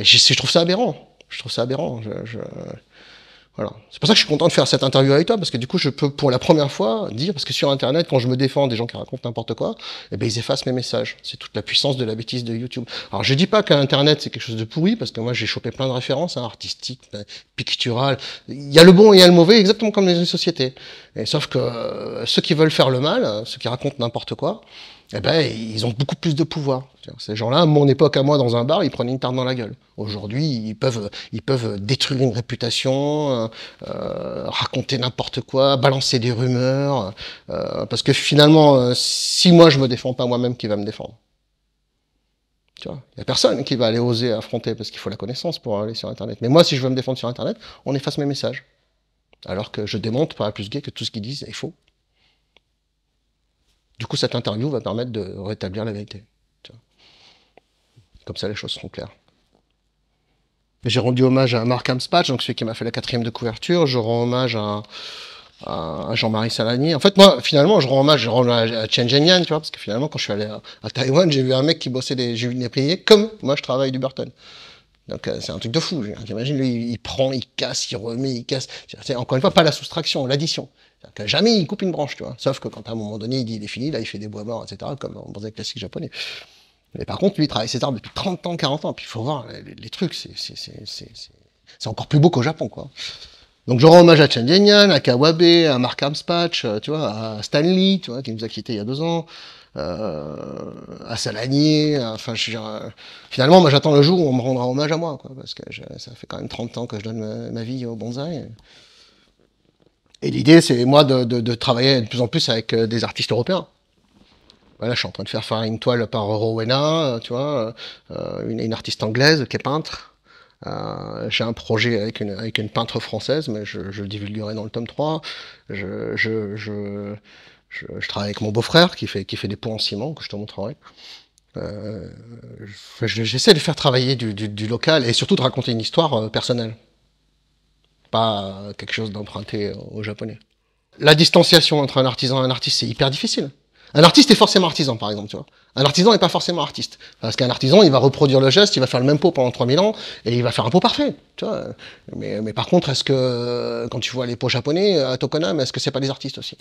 Et je, je, trouve ça aberrant. Je trouve ça aberrant. Je, je... Voilà. C'est pour ça que je suis content de faire cette interview avec toi, parce que du coup, je peux pour la première fois dire, parce que sur Internet, quand je me défends des gens qui racontent n'importe quoi, eh ben, ils effacent mes messages. C'est toute la puissance de la bêtise de YouTube. Alors, je dis pas qu'Internet, c'est quelque chose de pourri, parce que moi, j'ai chopé plein de références, hein, artistiques, euh, picturales. Il y a le bon et il y a le mauvais, exactement comme dans une société. Et, sauf que euh, ceux qui veulent faire le mal, hein, ceux qui racontent n'importe quoi, eh ben, ils ont beaucoup plus de pouvoir. Ces gens-là, à mon époque à moi, dans un bar, ils prenaient une tarte dans la gueule. Aujourd'hui, ils peuvent, ils peuvent détruire une réputation, euh, euh, raconter n'importe quoi, balancer des rumeurs, euh, parce que finalement, si moi je me défends pas moi-même, qui va me défendre tu vois, il n'y a personne qui va aller oser affronter parce qu'il faut la connaissance pour aller sur Internet. Mais moi, si je veux me défendre sur Internet, on efface mes messages. Alors que je démonte par la plus gay que tout ce qu'ils disent est faux. Du coup, cette interview va permettre de rétablir la vérité. Comme ça, les choses seront claires. J'ai rendu hommage à Mark Amspach, donc celui qui m'a fait la quatrième de couverture. Je rends hommage à, Jean-Marie Salani. En fait, moi, finalement, je rends hommage, à Chen Zhenyan, tu vois, parce que finalement, quand je suis allé à, Taïwan, j'ai vu un mec qui bossait des jeux pliés, comme moi, je travaille du Burton. Donc euh, c'est un truc de fou. J'imagine hein. lui, il, prend, il casse, il remet, il casse. encore une fois pas la soustraction, l'addition. Jamais il coupe une branche, tu vois. Sauf que quand à un moment donné il dit il est fini, là il fait des bois morts, etc. Comme dans les classique japonais. Mais par contre, lui, il travaille ses arts depuis 30 ans, 40 ans. Puis il faut voir les, trucs, c'est encore plus beau qu'au Japon, quoi. Donc je rends hommage à Chen à Kawabe, à Mark Armspatch, euh, tu vois, à Stanley, tu vois, qui nous a quittés il y a deux ans, euh, à Salani. enfin je euh, finalement moi j'attends le jour où on me rendra hommage à moi, quoi, parce que ça fait quand même 30 ans que je donne ma, vie au bonsaï. Et l'idée c'est moi de, de, travailler de plus en plus avec des artistes européens. Voilà, je suis en train de faire faire une toile par Rowena, euh, tu vois, euh, une, artiste anglaise qui est peintre. Euh, j'ai un projet avec une, avec une peintre française, mais je, le divulguerai dans le tome 3. Je, je, travaille avec mon beau-frère qui fait, qui fait des pots en ciment, que je te montrerai. J'essaie de faire travailler du, du, local et surtout de raconter une histoire personnelle. Pas quelque chose d'emprunté aux Japonais. La distanciation entre un artisan et un artiste, c'est hyper difficile. Un artiste est forcément artisan, par exemple, tu vois. Un artisan n'est pas forcément artiste. Parce qu'un artisan, il va reproduire le geste, il va faire le même pot pendant 3000 ans, et il va faire un pot parfait, tu vois. Mais, par contre, est-ce que, quand tu vois les pots japonais euh, à Tokonam, est-ce que c'est pas des artistes aussi?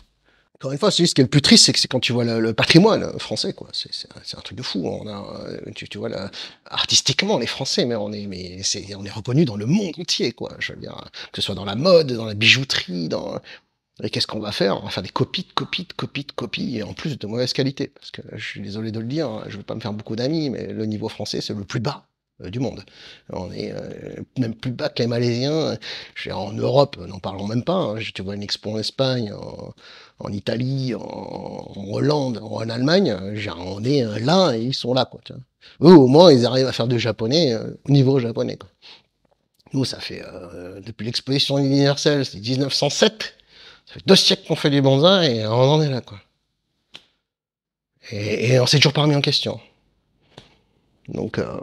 Encore une fois, ce qui est le plus triste, c'est que c'est quand tu vois le, patrimoine français, quoi. C'est un, truc de fou. On a, euh, tu, vois, là, artistiquement, les Français, mais on est, mais on est reconnu dans le monde entier, quoi. Je veux que ce soit dans la mode, dans la bijouterie, dans et qu'est-ce qu'on va faire On va faire des copies de copies de copies de copies, et en plus de mauvaise qualité. Parce que je suis désolé de le dire, hein, je ne veux pas me faire beaucoup d'amis, mais le niveau français, c'est le plus bas euh, du monde. On est euh, même plus bas que les Malaisiens. en Europe, n'en parlons même pas. Hein. Tu vois une expo en Espagne, en, Italie, en, Hollande, en Allemagne. on est euh, là et ils sont là. Quoi, au moins, ils arrivent à faire du japonais au niveau japonais. Nous, ça fait depuis l'exposition universelle, c'est 1907 ça fait deux siècles qu'on fait du bonsaï et on en est là, quoi. Et, on s'est toujours pas remis en question. Donc, euh,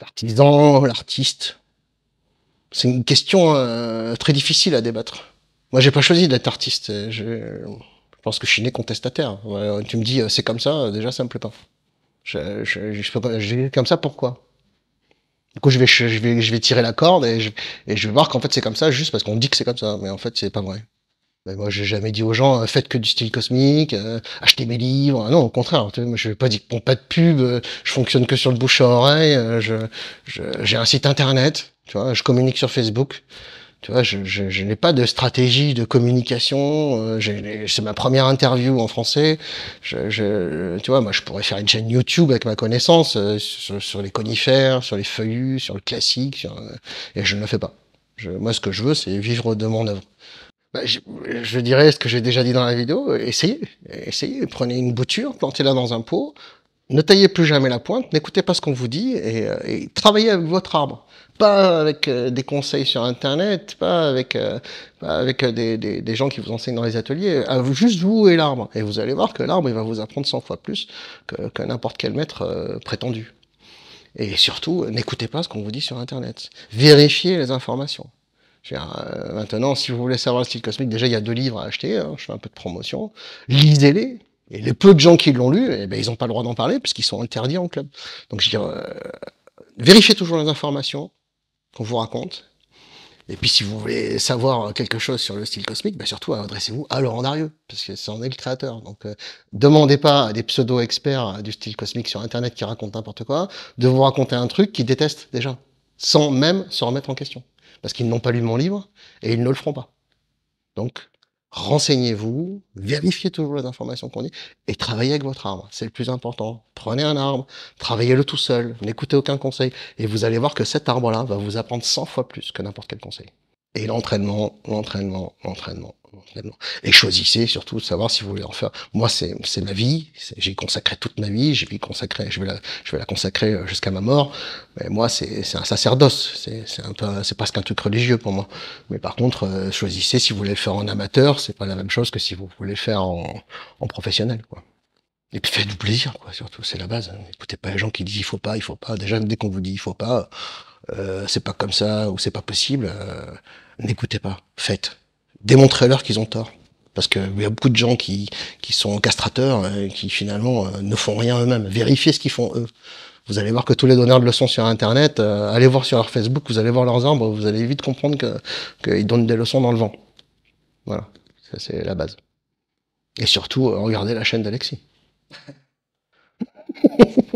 l'artisan, l'artiste, c'est une question euh, très difficile à débattre. Moi, j'ai pas choisi d'être artiste. Je, pense que je suis né contestataire. tu me dis, euh, c'est comme ça, euh, déjà, ça me plaît pas. Je, je, je pas, comme ça, pourquoi du coup, je vais, je, vais, je vais tirer la corde et je, et je vais voir qu'en fait, c'est comme ça juste parce qu'on dit que c'est comme ça. Mais en fait, c'est pas vrai. Mais moi, j'ai jamais dit aux gens euh, faites que du style cosmique, euh, achetez mes livres. Non, au contraire. Tu vois, je n'ai pas dit bon, pas de pub. Euh, je fonctionne que sur le bouche à oreille. je, j'ai un site internet. Tu vois, je communique sur Facebook. Tu vois, je, n'ai pas de stratégie de communication. c'est ma première interview en français. Je, tu vois, moi, je pourrais faire une chaîne YouTube avec ma connaissance sur, les conifères, sur les feuillus, sur le classique. et je ne le fais pas. moi, ce que je veux, c'est vivre de mon œuvre. Bah, je, dirais ce que j'ai déjà dit dans la vidéo, essayez, essayez, prenez une bouture, plantez-la dans un pot, ne taillez plus jamais la pointe, n'écoutez pas ce qu'on vous dit et, euh, travaillez avec votre arbre. Pas avec euh, des conseils sur Internet, pas avec, euh, avec des, des, gens qui vous enseignent dans les ateliers, juste vous et l'arbre. Et vous allez voir que l'arbre, il va vous apprendre 100 fois plus que, que n'importe quel maître prétendu. Et surtout, n'écoutez pas ce qu'on vous dit sur Internet. Vérifiez les informations. Dire, euh, maintenant, si vous voulez savoir le style cosmique, déjà, il y a deux livres à acheter, hein. je fais un peu de promotion, lisez-les. Et les peu de gens qui l'ont lu, eh ben, ils n'ont pas le droit d'en parler parce qu'ils sont interdits en club. Donc, je veux dire, euh, vérifiez toujours les informations qu'on vous raconte. Et puis, si vous voulez savoir quelque chose sur le style cosmique, ben, surtout adressez-vous à Laurent Darieux, parce que c'en est le créateur. Donc, euh, demandez pas à des pseudo-experts du style cosmique sur Internet qui racontent n'importe quoi de vous raconter un truc qu'ils détestent déjà, sans même se remettre en question parce qu'ils n'ont pas lu mon livre et ils ne le feront pas. Donc, renseignez-vous, vérifiez toujours les informations qu'on dit et travaillez avec votre arbre. C'est le plus important. Prenez un arbre, travaillez-le tout seul, n'écoutez aucun conseil et vous allez voir que cet arbre-là va vous apprendre 100 fois plus que n'importe quel conseil. Et l'entraînement, l'entraînement, l'entraînement, et choisissez surtout de savoir si vous voulez en faire. Moi, c'est ma vie. J'ai consacré toute ma vie. J'ai consacré. Je vais la, je vais la consacrer euh, jusqu'à ma mort. Mais moi, c'est un sacerdoce. C'est c'est presque un truc religieux pour moi. Mais par contre, euh, choisissez si vous voulez le faire en amateur. C'est pas la même chose que si vous voulez le faire en, professionnel, quoi. Et puis faites-vous plaisir, quoi. Surtout, c'est la base. N'écoutez pas les gens qui disent il faut pas, il faut pas. Déjà, dès qu'on vous dit il faut pas, euh, c'est pas comme ça ou c'est pas possible, n'écoutez pas. Faites démontrez-leur qu'ils ont tort. Parce qu'il y a beaucoup de gens qui, qui sont castrateurs, qui finalement euh, ne font rien eux-mêmes. Vérifiez ce qu'ils font eux. Vous allez voir que tous les donneurs de leçons sur Internet, euh, allez voir sur leur Facebook, vous allez voir leurs arbres, vous allez vite comprendre qu'ils donnent des leçons dans le vent. Voilà, ça c'est la base. Et surtout, euh, regardez la chaîne d'Alexis.